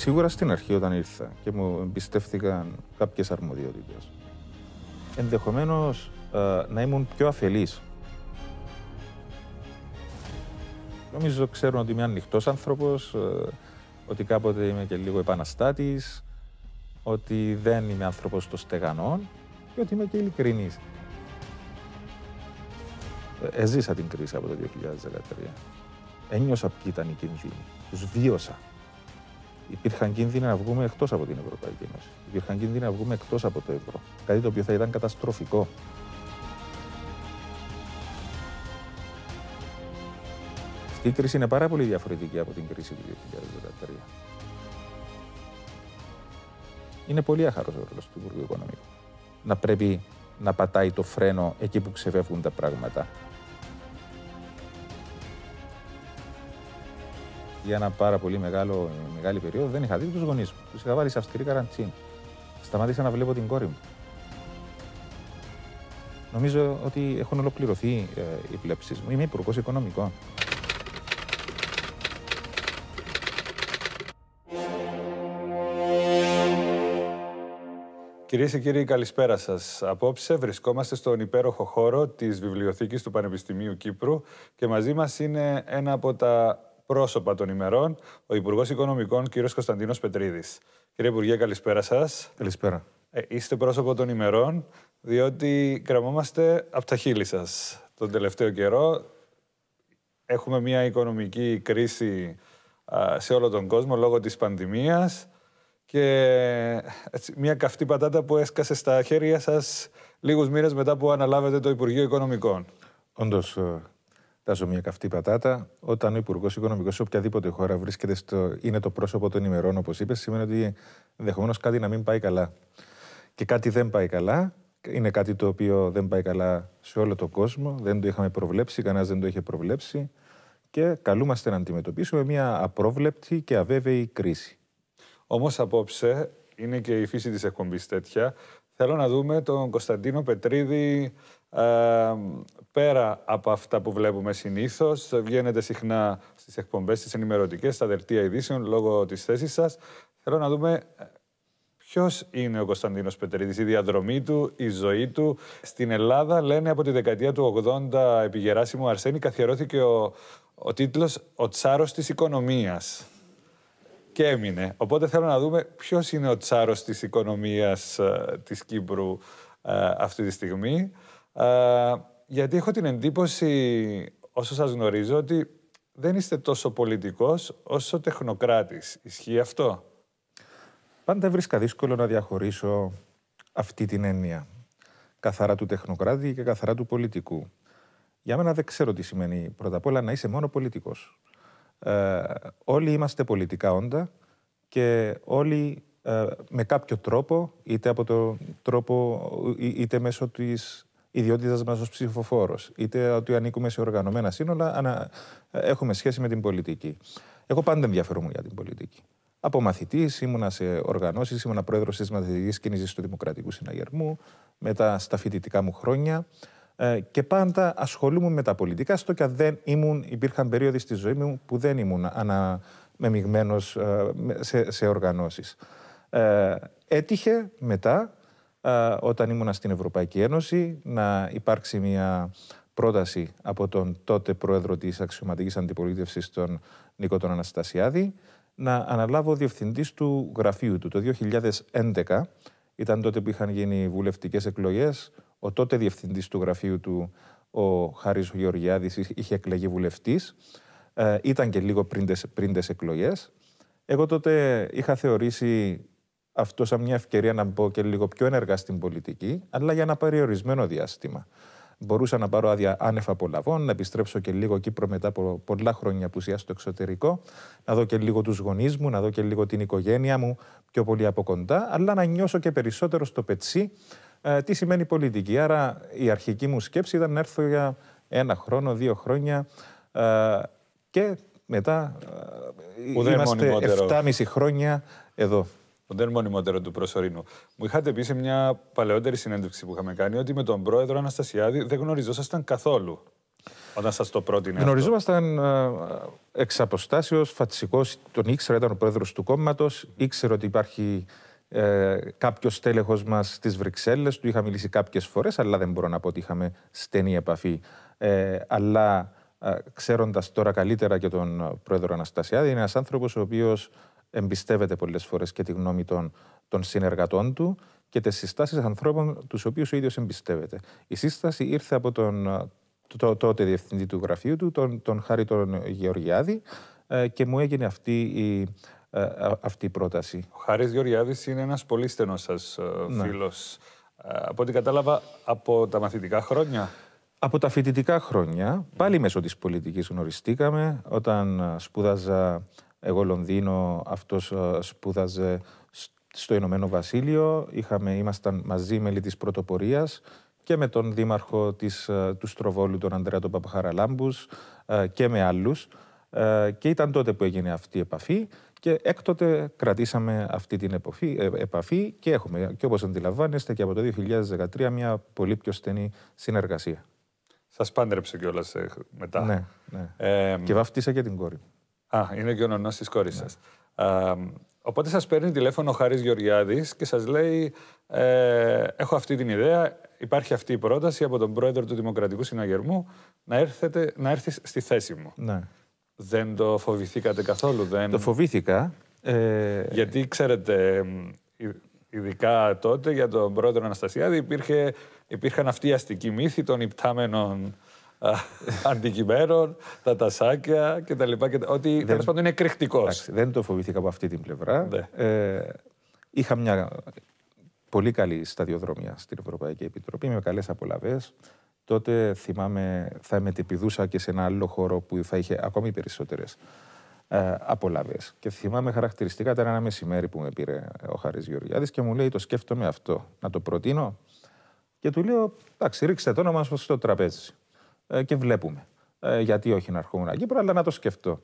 Σίγουρα στην αρχή όταν ήρθα και μου εμπιστεύτηκαν κάποιες αρμοδιότητες. Ενδεχομένως ε, να ήμουν πιο αφελής. Νομίζω ξέρω ότι είμαι ανοιχτός άνθρωπος, ε, ότι κάποτε είμαι και λίγο επαναστάτης, ότι δεν είμαι άνθρωπος των στεγανών και ότι είμαι και ειλικρινής. Ε, εζήσα την κρίση από το 2013. Ένιωσα ποιοι ήταν οι κίνδυνοι. Τους βίωσα υπήρχαν κίνδυνοι να βγούμε εκτός από την Ευρωπαϊκή Ένωση. Υπήρχαν κίνδυνοι να βγούμε εκτός από το ευρώ. Κάτι το οποίο θα ήταν καταστροφικό. Αυτή η κρίση είναι πάρα πολύ διαφορετική από την κρίση του 2013. Είναι πολύ άχαρος ο ρόλος του Υπουργού Οικονομικού. Να πρέπει να πατάει το φρένο εκεί που ξεφεύγουν τα πράγματα. για ένα πάρα πολύ μεγάλο, μεγάλη περίοδο δεν είχα δει τους γονείς μου. Τους είχα βάλει σε αυστηρή καραντίνα. Σταμάτησα να βλέπω την κόρη μου. Νομίζω ότι έχουν ολοκληρωθεί ε, οι βλέψεις μου. Είμαι υπουργός οικονομικών. Κυρίες και κύριοι, καλησπέρα σας. Απόψε βρισκόμαστε στον υπέροχο χώρο της Βιβλιοθήκης του Πανεπιστημίου Κύπρου και μαζί μας είναι ένα από τα πρόσωπα των ημερών, ο Υπουργός Οικονομικών κ. Κωνσταντίνος Πετρίδης. Κύριε Υπουργέ, καλησπέρα σας. Καλησπέρα. Ε, είστε πρόσωπο των ημερών, διότι κραμόμαστε από τα χείλη σας τον τελευταίο καιρό. Έχουμε μια οικονομική κρίση σε όλο τον κόσμο λόγω της πανδημίας και έτσι, μια καυτή πατάτα που έσκασε στα χέρια σας λίγους μήνες μετά που αναλάβετε το Υπουργείο Οικονομικών. Όντως, ε, Τάσο, μια καυτή πατάτα. Όταν ο Υπουργός Οικονομικός σε οποιαδήποτε χώρα βρίσκεται στο, είναι το πρόσωπο των ημερών, όπως είπες, σημαίνει ότι ενδεχομένως κάτι να μην πάει καλά. Και κάτι δεν πάει καλά. Είναι κάτι το οποίο δεν πάει καλά σε όλο τον κόσμο. Δεν το είχαμε προβλέψει, κανένας δεν το είχε προβλέψει. Και καλούμαστε να αντιμετωπίσουμε μια απρόβλεπτη και αβέβαιη κρίση. Όμως απόψε, είναι και η φύση της εκπομπής τέτοια, θέλω να δούμε τον Κωνσταντίνο Πετρίδη πέρα από αυτά που βλέπουμε συνήθως, βγαίνετε συχνά στις εκπομπές, στις ενημερωτικές, στα δελτία ειδήσεων λόγω της θέσης σας. Θέλω να δούμε ε, ποιος είναι ο Κωνσταντίνος Πετρίδη, η διαδρομή του, η ζωή του. Στην Ελλάδα, λένε από τη δεκαετία του 80, επί Γεράσιμου Αρσένη, καθιερώθηκε ο, ο τίτλος Ο Τσάρος της Οικονομίας. Και έμεινε. Οπότε θέλω να δούμε ποιος είναι ο τσάρος της οικονομίας ε, της Κύπρου ε, αυτή τη στιγμή γιατί έχω την εντύπωση, όσο σας γνωρίζω, ότι δεν είστε τόσο πολιτικός όσο τεχνοκράτης. Ισχύει αυτό. Πάντα βρίσκα δύσκολο να διαχωρίσω αυτή την έννοια. Καθαρά του τεχνοκράτη και καθαρά του πολιτικού. Για μένα δεν ξέρω τι σημαίνει πρώτα απ' όλα να είσαι μόνο πολιτικός. Ε, όλοι είμαστε πολιτικά όντα και όλοι ε, με κάποιο τρόπο, είτε από το τρόπο, είτε μέσω της ιδιότητας μας ως ψηφοφόρος, είτε ότι ανήκουμε σε οργανωμένα σύνολα, ανα... έχουμε σχέση με την πολιτική. Εγώ πάντα ενδιαφερόμουν για την πολιτική. Από μαθητής, ήμουνα σε οργανώσεις, ήμουνα πρόεδρος της μαθητικής κίνησης του Δημοκρατικού Συναγερμού, μετά στα φοιτητικά μου χρόνια. Ε, και πάντα ασχολούμουν με τα πολιτικά, στο και δεν ήμουν, υπήρχαν περίοδοι στη ζωή μου που δεν ήμουν αναμεμειγμένο ε, σε, σε οργανώσεις. Ε, έτυχε μετά ε, όταν ήμουνα στην Ευρωπαϊκή Ένωση να υπάρξει μια πρόταση από τον τότε πρόεδρο της αξιωματικής αντιπολίτευσης τον Νίκο τον Αναστασιάδη να αναλάβω διευθυντής του γραφείου του. Το 2011 ήταν τότε που είχαν γίνει βουλευτικές εκλογές. Ο τότε διευθυντής του γραφείου του, ο Χάρης Γεωργιάδης, είχε εκλεγεί βουλευτής. Ε, ήταν και λίγο πριν τις, πριν εκλογές. Εγώ τότε είχα θεωρήσει αυτό σαν μια ευκαιρία να μπω και λίγο πιο ενεργά στην πολιτική, αλλά για ένα περιορισμένο διάστημα. Μπορούσα να πάρω άδεια άνευ απολαβών, να επιστρέψω και λίγο Κύπρο μετά από πολλά χρόνια που απουσία στο εξωτερικό, να δω και λίγο τους γονείς μου, να δω και λίγο την οικογένεια μου πιο πολύ από κοντά, αλλά να νιώσω και περισσότερο στο πετσί ε, τι σημαίνει πολιτική. Άρα η αρχική μου σκέψη ήταν να έρθω για ένα χρόνο, δύο χρόνια ε, και μετά ε, είμαστε 7,5 χρόνια εδώ δεν μονιμότερο του προσωρινού. Μου είχατε πει σε μια παλαιότερη συνέντευξη που είχαμε κάνει ότι με τον πρόεδρο Αναστασιάδη δεν γνωριζόσασταν καθόλου. Όταν σας το πρότεινε. Γνωριζόμασταν ε, εξ αποστάσεως, φατσικό. Τον ήξερα, ήταν ο πρόεδρος του κόμματος. Ήξερε ότι υπάρχει ε, κάποιος τέλεχο μας στις Βρυξέλλες. Του είχα μιλήσει κάποιες φορές, αλλά δεν μπορώ να πω ότι είχαμε στενή επαφή. Ε, αλλά ε, ξέροντας τώρα καλύτερα και τον πρόεδρο Αναστασιάδη, είναι ένας άνθρωπος ο οποίος εμπιστεύεται πολλές φορές και τη γνώμη των, των συνεργατών του και τις συστάσεις ανθρώπων τους οποίους ο ίδιος εμπιστεύεται. Η σύσταση ήρθε από τον το, τότε διευθυντή του γραφείου του, τον, Χάρη τον Γεωργιάδη, ε, και μου έγινε αυτή η, ε, αυτή πρόταση. Ο Χάρης Γεωργιάδης είναι ένας πολύ στενός σας ε, ναι. φίλος. Από ό,τι κατάλαβα, από τα μαθητικά χρόνια. Από τα φοιτητικά χρόνια, πάλι μέσω της πολιτικής γνωριστήκαμε, όταν σπούδαζα εγώ Λονδίνο, αυτός ε, σπούδαζε στο Ηνωμένο Βασίλειο, Είχαμε, ήμασταν μαζί μέλη της πρωτοπορίας και με τον δήμαρχο της, ε, του Στροβόλου, τον Ανδρέα τον Παπαχαραλάμπους ε, και με άλλους και ήταν τότε που έγινε αυτή η επαφή και έκτοτε κρατήσαμε αυτή την επαφή επαφή και έχουμε και όπως αντιλαμβάνεστε και από το 2013 μια πολύ πιο στενή συνεργασία. Σας πάντρεψε κιόλας μετά. Ναι, ναι. και βαφτίσα και την κόρη μου. Α, είναι και ο νονός της κόρης σας. Οπότε σας παίρνει τηλέφωνο ο Χαρής Γεωργιάδης και σας λέει ε, «Έχω αυτή την ιδέα, υπάρχει αυτή η πρόταση από τον πρόεδρο του Δημοκρατικού Συναγερμού να, έρθετε, να έρθεις στη θέση μου». Ναι. Δεν το φοβηθήκατε καθόλου, δεν... Το φοβήθηκα. Ε... Γιατί ξέρετε, ειδικά τότε για τον πρόεδρο Αναστασιάδη υπήρχε, υπήρχαν αυτοί οι αστικοί μύθοι των υπτάμενων αντικειμένων, τα τασάκια κτλ. Ότι τέλος πάντων είναι εκρηκτικός. Δεν το φοβήθηκα από αυτή την πλευρά. Ναι. Ε, είχα μια πολύ καλή σταδιοδρομία στην Ευρωπαϊκή Επιτροπή με καλές απολαυέ. Τότε θυμάμαι θα μετεπιδούσα και σε ένα άλλο χώρο που θα είχε ακόμη περισσότερες ε, απολαυέ. Και θυμάμαι χαρακτηριστικά ήταν ένα μεσημέρι που με πήρε ο Χαρή Γεωργιάδης και μου λέει: Το σκέφτομαι αυτό, να το προτείνω. Και του λέω: Εντάξει, ρίξτε το όνομα στο τραπέζι. Ε, και βλέπουμε. Ε, γιατί όχι να έρχομαι να Κύπρο, αλλά να το σκεφτώ.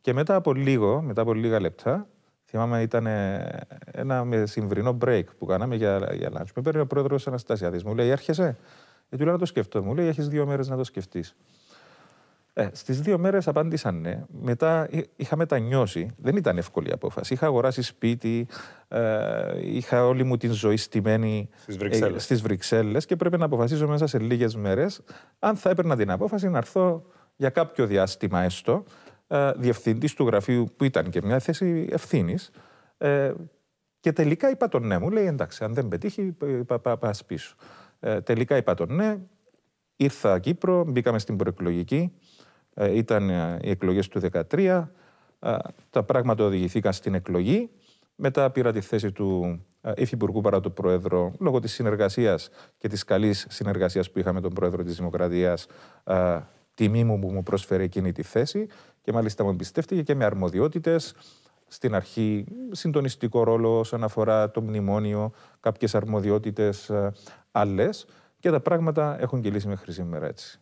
Και μετά από λίγο, μετά από λίγα λεπτά, θυμάμαι ήταν ε, ένα συμβρινό break που κάναμε για, για lunch. Με παίρνει ο πρόεδρος Αναστασιάδης, μου λέει: Έρχεσαι. Ε, του λέω να το σκεφτώ. Μου λέει: Έχεις δύο μέρες να το σκεφτείς. Ε, Στις δύο μέρες απάντησαν ναι. Μετά είχα μετανιώσει. Δεν ήταν εύκολη η απόφαση. Είχα αγοράσει σπίτι, ε, είχα όλη μου την ζωή στημένη στις Βρυξέλλες. Ε, στις Βρυξέλλες και πρέπει να αποφασίσω μέσα σε λίγες μέρες αν θα έπαιρνα την απόφαση να έρθω για κάποιο διάστημα έστω ε, διευθυντής του γραφείου που ήταν και μια θέση ευθύνης. Ε, και τελικά είπα τον ναι μου. Λέει εντάξει, αν δεν πετύχει, πα, πίσω. Ε, τελικά είπα τον ναι. Ήρθα Κύπρο, μπήκαμε στην προεκλογική. Ε, ήταν ε, οι εκλογές του 2013. Ε, τα πράγματα οδηγηθήκαν στην εκλογή. Μετά πήρα τη θέση του Υφυπουργού παρά του Πρόεδρο, λόγω της συνεργασίας και της καλής συνεργασίας που είχαμε τον Πρόεδρο της Δημοκρατίας, τιμή μου που μου πρόσφερε εκείνη τη θέση και μάλιστα μου εμπιστεύτηκε και με αρμοδιότητες, στην αρχή συντονιστικό ρόλο όσον αφορά το μνημόνιο, κάποιες αρμοδιότητες άλλες. και τα πράγματα έχουν κυλήσει μέχρι σήμερα έτσι.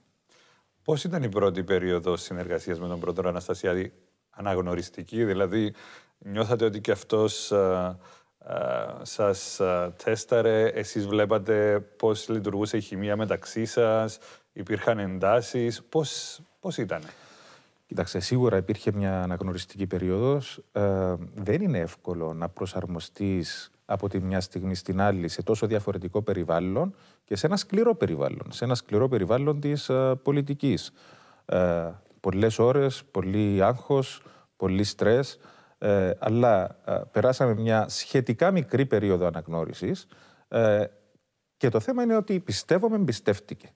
Πώς ήταν η πρώτη περίοδο συνεργασίας με τον πρόεδρο Αναστασιάδη, αναγνωριστική, δηλαδή νιώθατε ότι και αυτός σα ε, ε, σας ε, τέσταρε, εσείς βλέπατε πώς λειτουργούσε η χημεία μεταξύ σας, υπήρχαν εντάσεις. πώς, ήταν. Κοιτάξτε, σίγουρα υπήρχε μια αναγνωριστική περίοδος. δεν είναι εύκολο να προσαρμοστείς από τη μια στιγμή στην άλλη σε τόσο διαφορετικό περιβάλλον και σε ένα σκληρό περιβάλλον, σε ένα σκληρό περιβάλλον της ε, πολιτικής. Ε, πολλές ώρες, πολύ άγχος, πολύ στρες, ε, αλλά περάσαμε μια σχετικά μικρή περίοδο αναγνώρισης και το θέμα είναι ότι με εμπιστεύτηκε.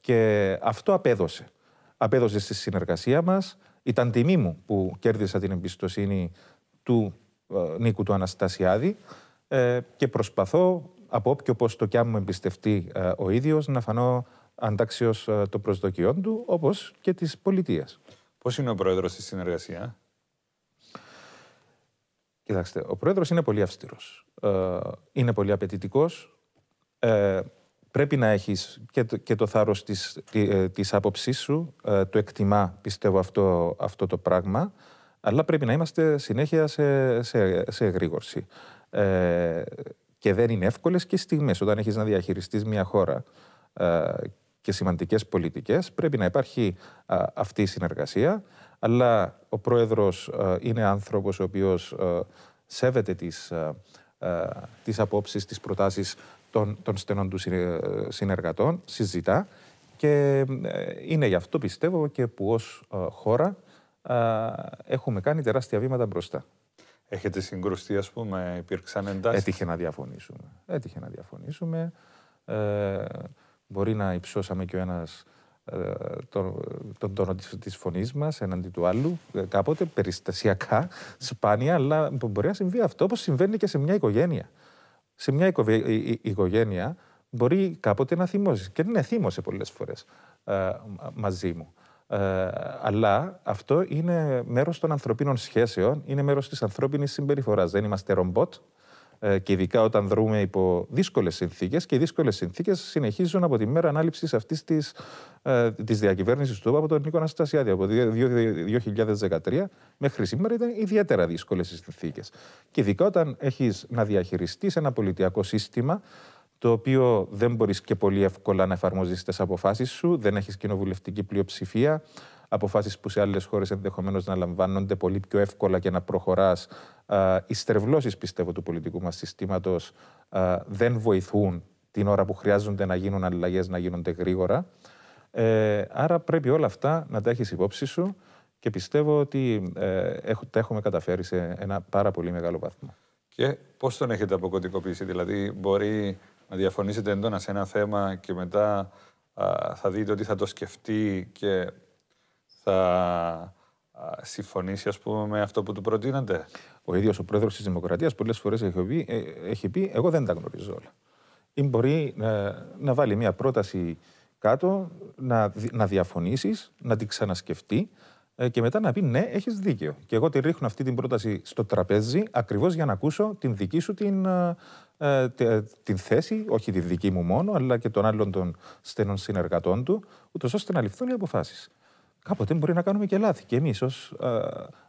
και αυτό απέδωσε. Απέδωσε στη συνεργασία μας. Ήταν τιμή μου που κέρδισα την εμπιστοσύνη του ε, νίκου του Αναστασιάδη ε, και προσπαθώ από όποιο το κι αν μου εμπιστευτεί ε, ο ίδιος να φανώ αντάξιος ε, των προσδοκιών του όπως και της πολιτείας. Πώς είναι ο πρόεδρος στη συνεργασία? Κοιτάξτε, ο πρόεδρος είναι πολύ αυστηρός. Ε, είναι πολύ απαιτητικός. Πρέπει να έχεις και το, θάρρος της, της άποψής σου. Το εκτιμά, πιστεύω, αυτό, αυτό το πράγμα αλλά πρέπει να είμαστε συνέχεια σε, σε, σε εγρήγορση. Ε, και δεν είναι εύκολες και στιγμές. Όταν έχεις να διαχειριστείς μια χώρα ε, και σημαντικές πολιτικές, πρέπει να υπάρχει αυτή η συνεργασία. Αλλά ο πρόεδρος ε, είναι άνθρωπος ο οποίος ε, σέβεται τις τις απόψεις, τις προτάσεις των, των στενών του συνεργατών, συζητά και είναι γι' αυτό πιστεύω και που ως χώρα έχουμε κάνει τεράστια βήματα μπροστά. Έχετε συγκρουστεί, ας πούμε, υπήρξαν εντάσεις. Έτυχε να διαφωνήσουμε. Έτυχε να διαφωνήσουμε. Ε, μπορεί να υψώσαμε και ο ένας ε, τον τόνο της φωνής μας, εναντί του άλλου, ε, κάποτε περιστασιακά, σπάνια, αλλά μπορεί να συμβεί αυτό, όπως συμβαίνει και σε μια οικογένεια. Σε μια ε, οικογένεια μπορεί κάποτε να θυμώσεις Και ναι, θύμωσε πολλές φορές μαζί μου. Ε, αλλά αυτό είναι μέρος των ανθρωπίνων σχέσεων, είναι μέρος της ανθρώπινης συμπεριφοράς. Δεν είμαστε ρομπότ. Ε, και ειδικά όταν δρούμε υπό δύσκολες συνθήκες. Και οι δύσκολες συνθήκες συνεχίζουν από τη μέρα ανάληψης αυτής της της ε, διακυβέρνησης του από τον Νίκο Αναστασιάδη. Από το 2013 μέχρι σήμερα ήταν ιδιαίτερα δύσκολες οι συνθήκες. Και ειδικά όταν έχεις να διαχειριστείς ένα πολιτιακό σύστημα το οποίο δεν μπορείς και πολύ εύκολα να εφαρμοζείς τις αποφάσεις σου, δεν έχεις κοινοβουλευτική πλειοψηφία, αποφάσεις που σε άλλες χώρες ενδεχομένως να λαμβάνονται πολύ πιο εύκολα και να προχωράς. Οι στρεβλώσεις, πιστεύω, του πολιτικού μας συστήματος δεν βοηθούν την ώρα που χρειάζονται να γίνουν αλλαγές να γίνονται γρήγορα. Ε, άρα πρέπει όλα αυτά να τα έχεις υπόψη σου και πιστεύω ότι ε, τα έχουμε καταφέρει σε ένα πάρα πολύ μεγάλο βαθμό. Και πώς τον έχετε αποκωτικοποιήσει, δηλαδή μπορεί να διαφωνήσετε έντονα σε ένα θέμα και μετά θα δείτε ότι θα το σκεφτεί και θα α, συμφωνήσει ας πούμε, με αυτό που του προτείνατε. Ο ίδιος ο πρόεδρος της Δημοκρατίας πολλές φορές έχει, πει, ε, έχει πει: Εγώ δεν τα γνωρίζω όλα. Ή μπορεί ε, να βάλει μια πρόταση κάτω, να, να διαφωνήσεις, να την ξανασκεφτεί, ε, και μετά να πει ναι, έχεις δίκαιο. Και εγώ τη ρίχνω αυτή την πρόταση στο τραπέζι ακριβώς για να ακούσω την δική σου την, ε, την θέση, όχι τη δική μου μόνο, αλλά και των άλλων των στενών συνεργατών του, ούτως ώστε να ληφθούν οι αποφάσεις. Κάποτε μπορεί να κάνουμε και λάθη. Και εμείς ως ε,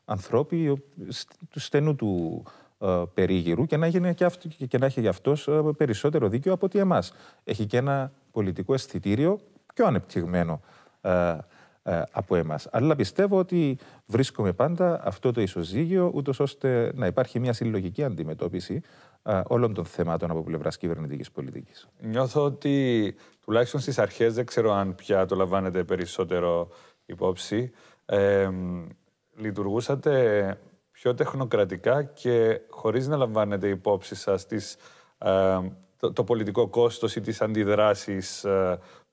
ανθρώποι του στενού του περίγυρου και να, γίνει και, αυτό, και να έχει γι' αυτός περισσότερο δίκιο από ότι εμάς. Έχει και ένα πολιτικό αισθητήριο πιο ανεπτυγμένο. Ε, από εμάς. Αλλά πιστεύω ότι βρίσκομαι πάντα αυτό το ισοζύγιο, ούτως ώστε να υπάρχει μια συλλογική αντιμετώπιση ε, όλων των θεμάτων από πλευράς κυβερνητικής πολιτικής. Νιώθω ότι τουλάχιστον στις αρχές, δεν ξέρω αν πια το λαμβάνετε περισσότερο υπόψη, ε, λειτουργούσατε πιο τεχνοκρατικά και χωρίς να λαμβάνετε υπόψη σας ε, το, πολιτικό κόστος ή τις αντιδράσεις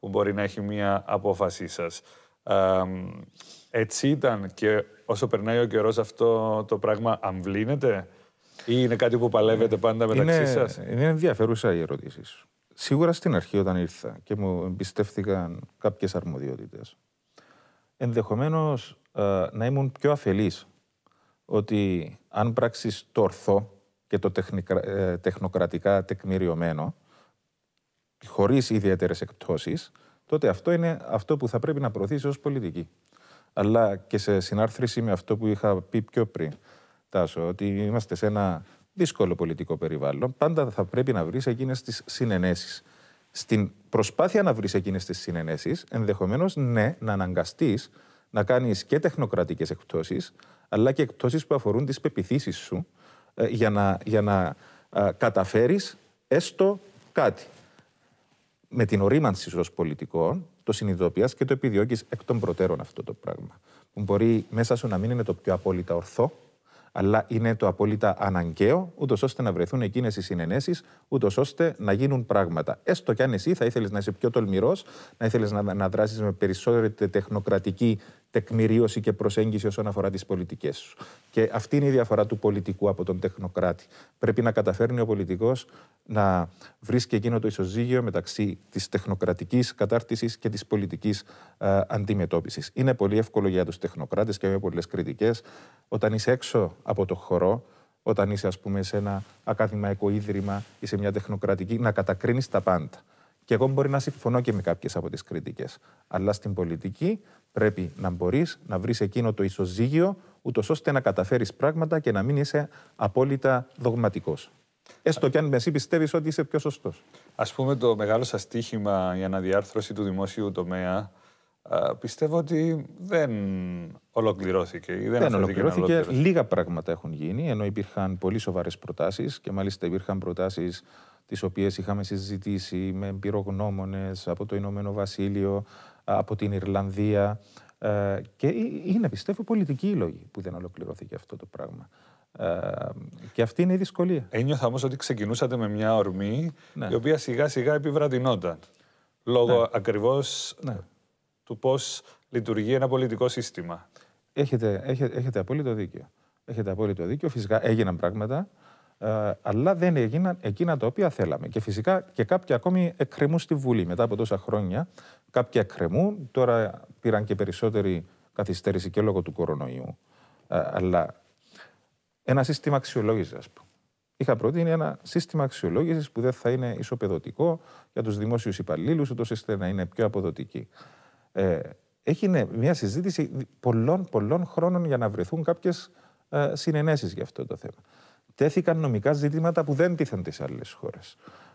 που μπορεί να έχει μία απόφασή σας έτσι ήταν και όσο περνάει ο καιρός αυτό το πράγμα αμβλύνεται ή είναι κάτι που παλεύετε πάντα μεταξύ σας. Είναι ενδιαφέρουσα η ερώτηση σου. Σίγουρα στην αρχή όταν ήρθα και μου εμπιστεύτηκαν κάποιες αρμοδιότητες ενδεχομένως ε, να ήμουν πιο αφελής ότι αν πράξεις το ορθό και το ε, τεχνοκρατικά τεκμηριωμένο χωρίς ιδιαίτερες εκπτώσεις τότε αυτό είναι αυτό που θα πρέπει να προωθήσει ως πολιτική. Αλλά και σε συνάρθρηση με αυτό που είχα πει πιο πριν, Τάσο, ότι είμαστε σε ένα δύσκολο πολιτικό περιβάλλον, πάντα θα πρέπει να βρεις εκείνες τις συνενέσεις. Στην προσπάθεια να βρεις εκείνες τις συνενέσεις, ενδεχομένως ναι, να αναγκαστείς να κάνεις και τεχνοκρατικές εκπτώσεις, αλλά και εκπτώσεις που αφορούν τις πεπιθήσεις σου ε, για να, για να καταφέρεις έστω κάτι με την ορίμανση ω πολιτικό, το συνειδητοποιεί και το επιδιώκεις εκ των προτέρων αυτό το πράγμα. Που μπορεί μέσα σου να μην είναι το πιο απόλυτα ορθό, αλλά είναι το απόλυτα αναγκαίο, ούτως ώστε να βρεθούν εκείνες οι συνενέσεις, ούτως ώστε να γίνουν πράγματα. Έστω κι αν εσύ θα ήθελες να είσαι πιο τολμηρός, να ήθελες να, να δράσεις με περισσότερη τεχνοκρατική τεκμηρίωση και προσέγγιση όσον αφορά τις πολιτικές σου. Και αυτή είναι η διαφορά του πολιτικού από τον τεχνοκράτη. Πρέπει να καταφέρνει ο πολιτικός να βρίσκει εκείνο το ισοζύγιο μεταξύ της τεχνοκρατικής κατάρτισης και της πολιτικής ε, αντιμετώπισης. Είναι πολύ εύκολο για τους τεχνοκράτες και με πολλές κριτικές. Όταν είσαι έξω από το χορό, όταν είσαι, ας πούμε, σε ένα ακαδημαϊκό ίδρυμα ή σε μια τεχνοκρατική, να κατακρίνεις τα πάντα. Και εγώ μπορεί να συμφωνώ και με κάποιες από τις κριτικές. Αλλά στην πολιτική πρέπει να μπορείς να βρεις εκείνο το ισοζύγιο, ούτως ώστε να καταφέρεις πράγματα και να μην είσαι απόλυτα δογματικός. Έστω και αν με εσύ πιστεύεις ότι είσαι πιο σωστός. Ας πούμε, το μεγάλο σας τύχημα η αναδιάρθρωση του δημόσιου τομέα πιστεύω ότι δεν ολοκληρώθηκε. Ή δεν, δεν ολοκληρώθηκε. Λίγα πράγματα έχουν γίνει, ενώ υπήρχαν πολύ σοβαρές προτάσεις και μάλιστα υπήρχαν προτάσεις τις οποίες είχαμε συζητήσει με εμπειρογνώμονε από το Ηνωμένο Βασίλειο, από την Ιρλανδία. Ε, και είναι, πιστεύω, πολιτική η λόγη που δεν ολοκληρώθηκε αυτό το πράγμα. Ε, και αυτή είναι η δυσκολία. Ένιωθα όμως ότι ξεκινούσατε με μια ορμή ναι. η οποία σιγά σιγά επιβραδινόταν. Λόγω ναι. ακριβώς ναι του πώς λειτουργεί ένα πολιτικό σύστημα. Έχετε, έχετε, έχετε απόλυτο δίκιο. Έχετε απόλυτο δίκιο. Φυσικά έγιναν πράγματα, ε, αλλά δεν έγιναν εκείνα τα οποία θέλαμε. Και φυσικά και κάποιοι ακόμη εκκρεμούν στη Βουλή μετά από τόσα χρόνια. Κάποιοι εκκρεμούν, τώρα πήραν και περισσότερη καθυστέρηση και λόγω του κορονοϊού. Ε, αλλά ένα σύστημα αξιολόγησης, ας πούμε. Είχα προτείνει ένα σύστημα αξιολόγησης που δεν θα είναι ισοπεδωτικό για τους δημόσιους υπαλλήλους, ούτως ώστε να είναι πιο αποδοτική. Ε, ναι, μια συζήτηση πολλών, πολλών χρόνων για να βρεθούν κάποιες ε, συνενέσεις για αυτό το θέμα. Τέθηκαν νομικά ζητήματα που δεν τίθενται σε άλλες χώρες.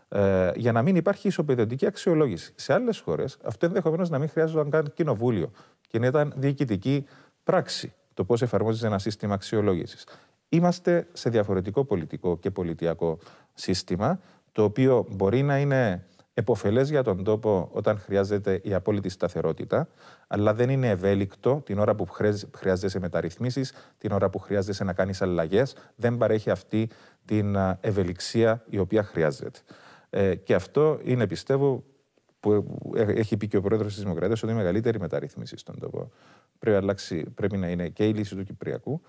Ε, για να μην υπάρχει ισοπεδωτική αξιολόγηση. Σε άλλες χώρες αυτό ενδεχομένως να μην χρειάζονταν καν κοινοβούλιο και να ήταν διοικητική πράξη το πώς εφαρμόζει ένα σύστημα αξιολόγησης. Είμαστε σε διαφορετικό πολιτικό και πολιτιακό σύστημα, το οποίο μπορεί να είναι εποφελέ για τον τόπο όταν χρειάζεται η απόλυτη σταθερότητα, αλλά δεν είναι ευέλικτο την ώρα που χρειάζεσαι μεταρρυθμίσεις, την ώρα που χρειάζεσαι να κάνεις αλλαγές. Δεν παρέχει αυτή την ευελιξία η οποία χρειάζεται. Ε, και αυτό είναι, πιστεύω, που ε, ε, έχει πει και ο πρόεδρος της Δημοκρατίας, ότι είναι η μεγαλύτερη μεταρρύθμιση στον τόπο. Πρέπει, αλλάξει, πρέπει να είναι και η λύση του Κυπριακού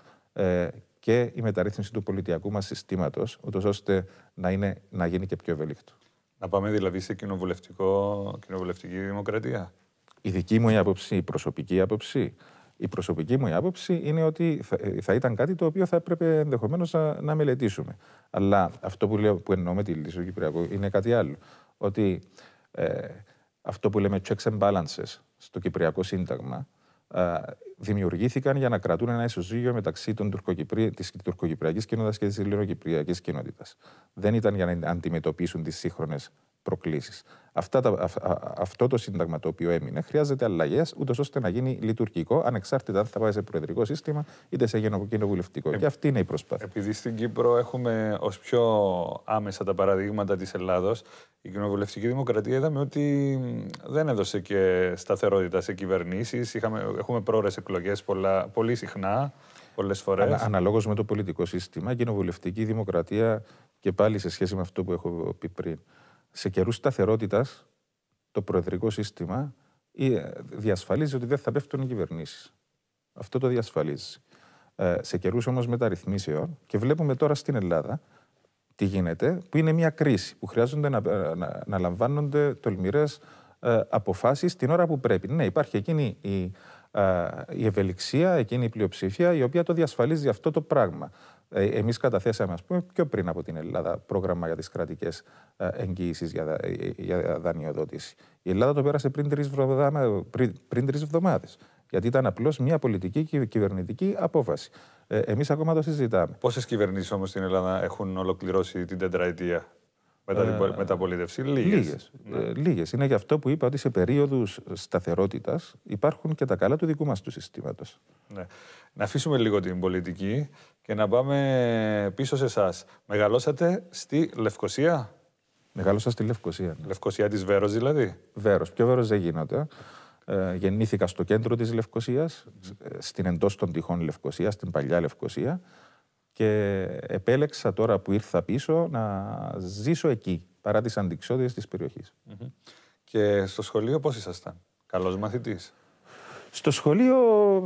και η μεταρρύθμιση του πολιτιακού μας συστήματος, ώστε να, είναι, να γίνει και πιο ευελικτό. Να πάμε δηλαδή σε κοινοβουλευτικό, κοινοβουλευτική δημοκρατία. Η δική μου άποψη, η προσωπική άποψη. Η προσωπική μου άποψη είναι ότι ε, θα, ήταν κάτι το οποίο θα έπρεπε ενδεχομένως να, μελετήσουμε. Αλλά αυτό που, λέω, που εννοώ με τη λύση του Κυπριακού είναι κάτι άλλο. Ότι ε, αυτό που λέμε checks and balances στο Κυπριακό Σύνταγμα, ε, δημιουργήθηκαν για να κρατούν ένα ισοζύγιο μεταξύ της τουρκοκυπριακής κοινότητας και της ελληνοκυπριακής κοινότητας. Δεν ήταν για να αντιμετωπίσουν τις σύγχρονες προκλήσεις. Αυτό το σύνταγμα το οποίο έμεινε χρειάζεται αλλαγές, ούτως ώστε να γίνει λειτουργικό, ανεξάρτητα αν θα πάει σε προεδρικό σύστημα είτε σε κοινοβουλευτικό. Ε, και αυτή είναι η προσπάθεια. Επειδή στην Κύπρο έχουμε ως πιο άμεσα τα παραδείγματα της Ελλάδος, η κοινοβουλευτική δημοκρατία είδαμε ότι δεν έδωσε και σταθερότητα σε κυβερνήσεις. Έχουμε πρόορε εκλογέ πολύ συχνά. Ανα, Αναλόγως με το πολιτικό σύστημα, η κοινοβουλευτική δημοκρατία και πάλι σε σχέση με αυτό που έχω πει πριν σε καιρούς σταθερότητας το προεδρικό σύστημα ε, διασφαλίζει ότι δεν θα πέφτουν οι κυβερνήσεις. Αυτό το διασφαλίζει. Ε, σε καιρούς όμως μεταρρυθμίσεων, και βλέπουμε τώρα στην Ελλάδα τι γίνεται, που είναι μια κρίση, που χρειάζονται να, ε, να, λαμβάνονται τολμηρές ε, αποφάσεις την ώρα που πρέπει. Ναι, υπάρχει εκείνη η, η ευελιξία, εκείνη η πλειοψηφία, η οποία το διασφαλίζει αυτό το πράγμα. Ε, Εμείς καταθέσαμε, ας πούμε, πιο πριν από την Ελλάδα πρόγραμμα για τις κρατικές ε, εγγύησεις για, ε, για δανειοδότηση. Η Ελλάδα το πέρασε πριν τρεις πριν, πριν εβδομάδες. Γιατί ήταν απλώς μια πολιτική και κυβερνητική απόφαση. Εμείς Εμείς ακόμα το συζητάμε. Πόσες κυβερνήσεις όμως στην Ελλάδα έχουν ολοκληρώσει την τετραετία ε, μετα... Μεταπολίτευση, λίγες. Λίγες. Ναι. Ε, λίγες. Είναι γι' αυτό που είπα ότι σε περίοδους σταθερότητας υπάρχουν και τα καλά του δικού μας του συστήματος. Ναι. Να αφήσουμε λίγο την πολιτική και να πάμε πίσω σε εσάς. Μεγαλώσατε στη Λευκοσία. Μεγαλώσα στη Λευκοσία. Ναι. Λευκοσία της Βέρος δηλαδή. Βέρος. Πιο Βέρος δεν γίνονται. Ε, γεννήθηκα στο κέντρο της Λευκοσίας, ε, στην εντός των τυχών Λευκοσίας, στην παλιά Λευκοσία και επέλεξα τώρα που ήρθα πίσω να ζήσω εκεί, παρά τις αντικσότητες της περιοχης Και στο σχολείο πώς ήσασταν, καλός μαθητής. Στο σχολείο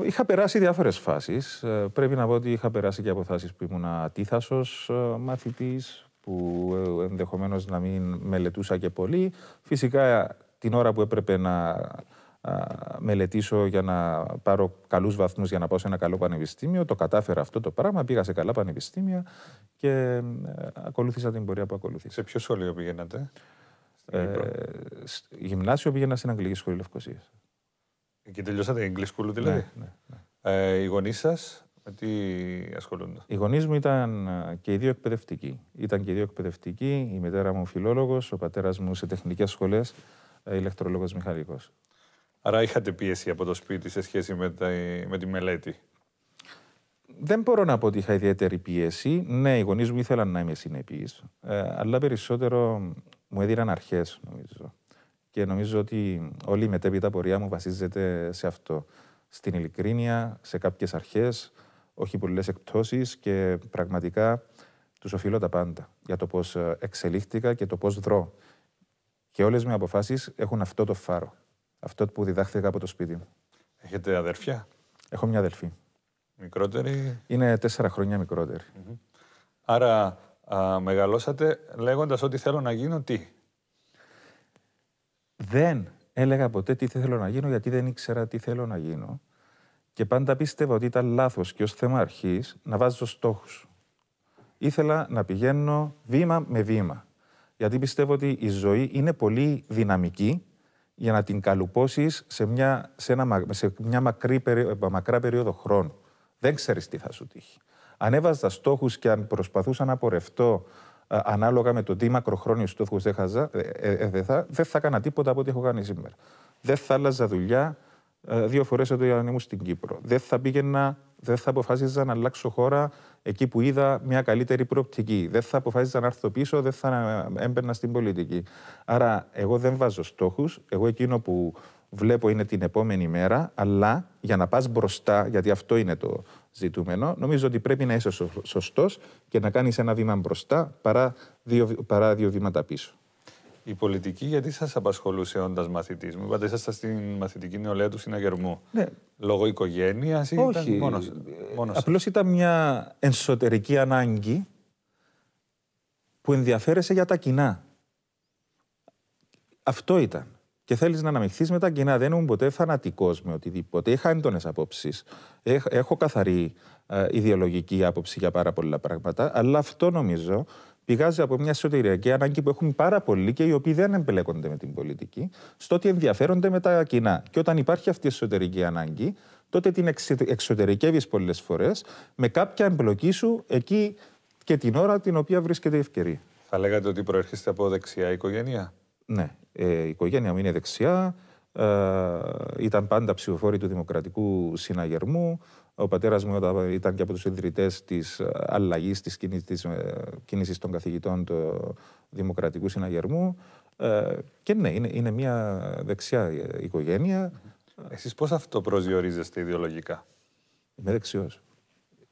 είχα περάσει διάφορες φάσεις. Ε, πρέπει να πω ότι είχα περάσει και από φάσεις που ήμουν ατίθασος ε, μαθητής, που ε, ενδεχομένως να μην μελετούσα και πολύ. Φυσικά την ώρα που έπρεπε να μελετήσω για να πάρω καλούς βαθμούς για να πάω σε ένα καλό πανεπιστήμιο. Το κατάφερα αυτό το πράγμα. Πήγα σε καλά πανεπιστήμια και ε, ακολούθησα την πορεία που ακολούθησα. Σε ποιο σχολείο πηγαίνατε, ε, Γυμνάσιο πήγαινα στην Αγγλική Σχολή Λευκοσίας. Και τελειώσατε English School δηλαδή. Ναι, ναι, ναι. Ε, οι γονείς σας με τι ασχολούνται. Οι γονείς μου ήταν ε, και οι δύο εκπαιδευτικοί. Ήταν και οι δύο εκπαιδευτικοί. Η μητέρα μου φιλόλογος, ο πατέρας μου σε τεχνικές σχολές, ε, ηλεκτρολόγος μηχανικός. Άρα είχατε πίεση από το σπίτι σε σχέση με, με τη μελέτη. Δεν μπορώ να πω ότι είχα ιδιαίτερη πίεση. Ναι, οι γονείς μου ήθελαν να είμαι συνεπής, ε, αλλά περισσότερο μου έδιναν αρχές, νομίζω. Και νομίζω ότι όλη η μετέπειτα πορεία μου βασίζεται σε αυτό. Στην ειλικρίνεια, σε κάποιες αρχές, όχι πολλές εκπτώσεις και πραγματικά τους οφείλω τα πάντα για το πώς ε, εξελίχθηκα και το πώς δρώ. Και όλες οι αποφάσεις έχουν αυτό το φάρο αυτό που διδάχθηκα από το σπίτι. Έχετε αδερφιά? Έχω μια αδερφή. μικροτερη Μικρότερη? Είναι τέσσερα χρόνια Άρα μεγαλώσατε λέγοντας ότι θέλω να γίνω τι? Δεν έλεγα ποτέ τι θέλω να γίνω γιατί δεν ήξερα τι θέλω να γίνω. Και πάντα πίστευα ότι ήταν λάθος και ως θέμα αρχής να βάζω στόχους. Ήθελα να πηγαίνω βήμα με βήμα. Γιατί πιστεύω ότι η ζωή είναι πολύ δυναμική για να την καλουπώσεις σε μια, σε ένα, σε μια μακρά περίοδο χρόνου. Δεν ξέρεις τι θα σου τύχει. Αν έβαζα στόχους και αν προσπαθούσα να πορευτώ ε, ανάλογα με το τι μακροχρόνιο στόχους δεν ε, ε, ε θα, δεν θα έκανα τίποτα από ό,τι έχω κάνει σήμερα. Δεν θα άλλαζα δουλειά ε, δύο φορές όταν ήμουν στην Κύπρο. Δεν θα δεν θα αποφάσιζα να αλλάξω χώρα εκεί που είδα μια καλύτερη προοπτική. Δεν θα αποφάσιζα να έρθω πίσω, δεν θα έμπαιρνα στην πολιτική. Άρα, εγώ δεν βάζω στόχους. Εγώ εκείνο που βλέπω είναι την επόμενη μέρα, αλλά για να πας μπροστά, γιατί αυτό είναι το ζητούμενο, νομίζω ότι πρέπει να είσαι σωστός και να κάνεις ένα βήμα μπροστά παρά δύο, παρά δύο βήματα πίσω η πολιτική γιατί σας απασχολούσε όντας μαθητής. Μου είπατε, ήσασταν στην μαθητική νεολαία του συναγερμού. Ναι. Λόγω οικογένειας ή Όχι. ήταν μόνος, μόνος Απλώς ήταν μια εσωτερική ανάγκη που ενδιαφέρεσαι για τα κοινά. Αυτό ήταν. Και θέλεις να αναμειχθείς με τα κοινά. Δεν ήμουν ποτέ φανατικός με οτιδήποτε. Είχα έντονες απόψεις. Έχω καθαρή ε, ιδεολογική άποψη για πάρα πολλά πράγματα. Αλλά αυτό νομίζω πηγάζει από μια εσωτερική ανάγκη που έχουν πάρα πολλοί και οι οποίοι δεν εμπλέκονται με την πολιτική, στο ότι ενδιαφέρονται με τα κοινά. Και όταν υπάρχει αυτή η εσωτερική ανάγκη, τότε την εξωτερικεύεις πολλές φορές με κάποια εμπλοκή σου εκεί και την ώρα την οποία βρίσκεται η ευκαιρία. Θα λέγατε ότι προέρχεστε από δεξιά οικογένεια. Ναι, ε, η οικογένεια μου είναι δεξιά. Ε, ήταν πάντα ψηφοφόροι του Δημοκρατικού Συναγερμού. Ο πατέρας μου ήταν και από τους ιδρυτές της ε, αλλαγής της κίνησης ε, των καθηγητών του Δημοκρατικού Συναγερμού. Ε, και ναι, είναι, είναι μια δεξιά οικογένεια. Εσείς πώς αυτό προσδιορίζεστε ιδεολογικά, Είμαι δεξιός.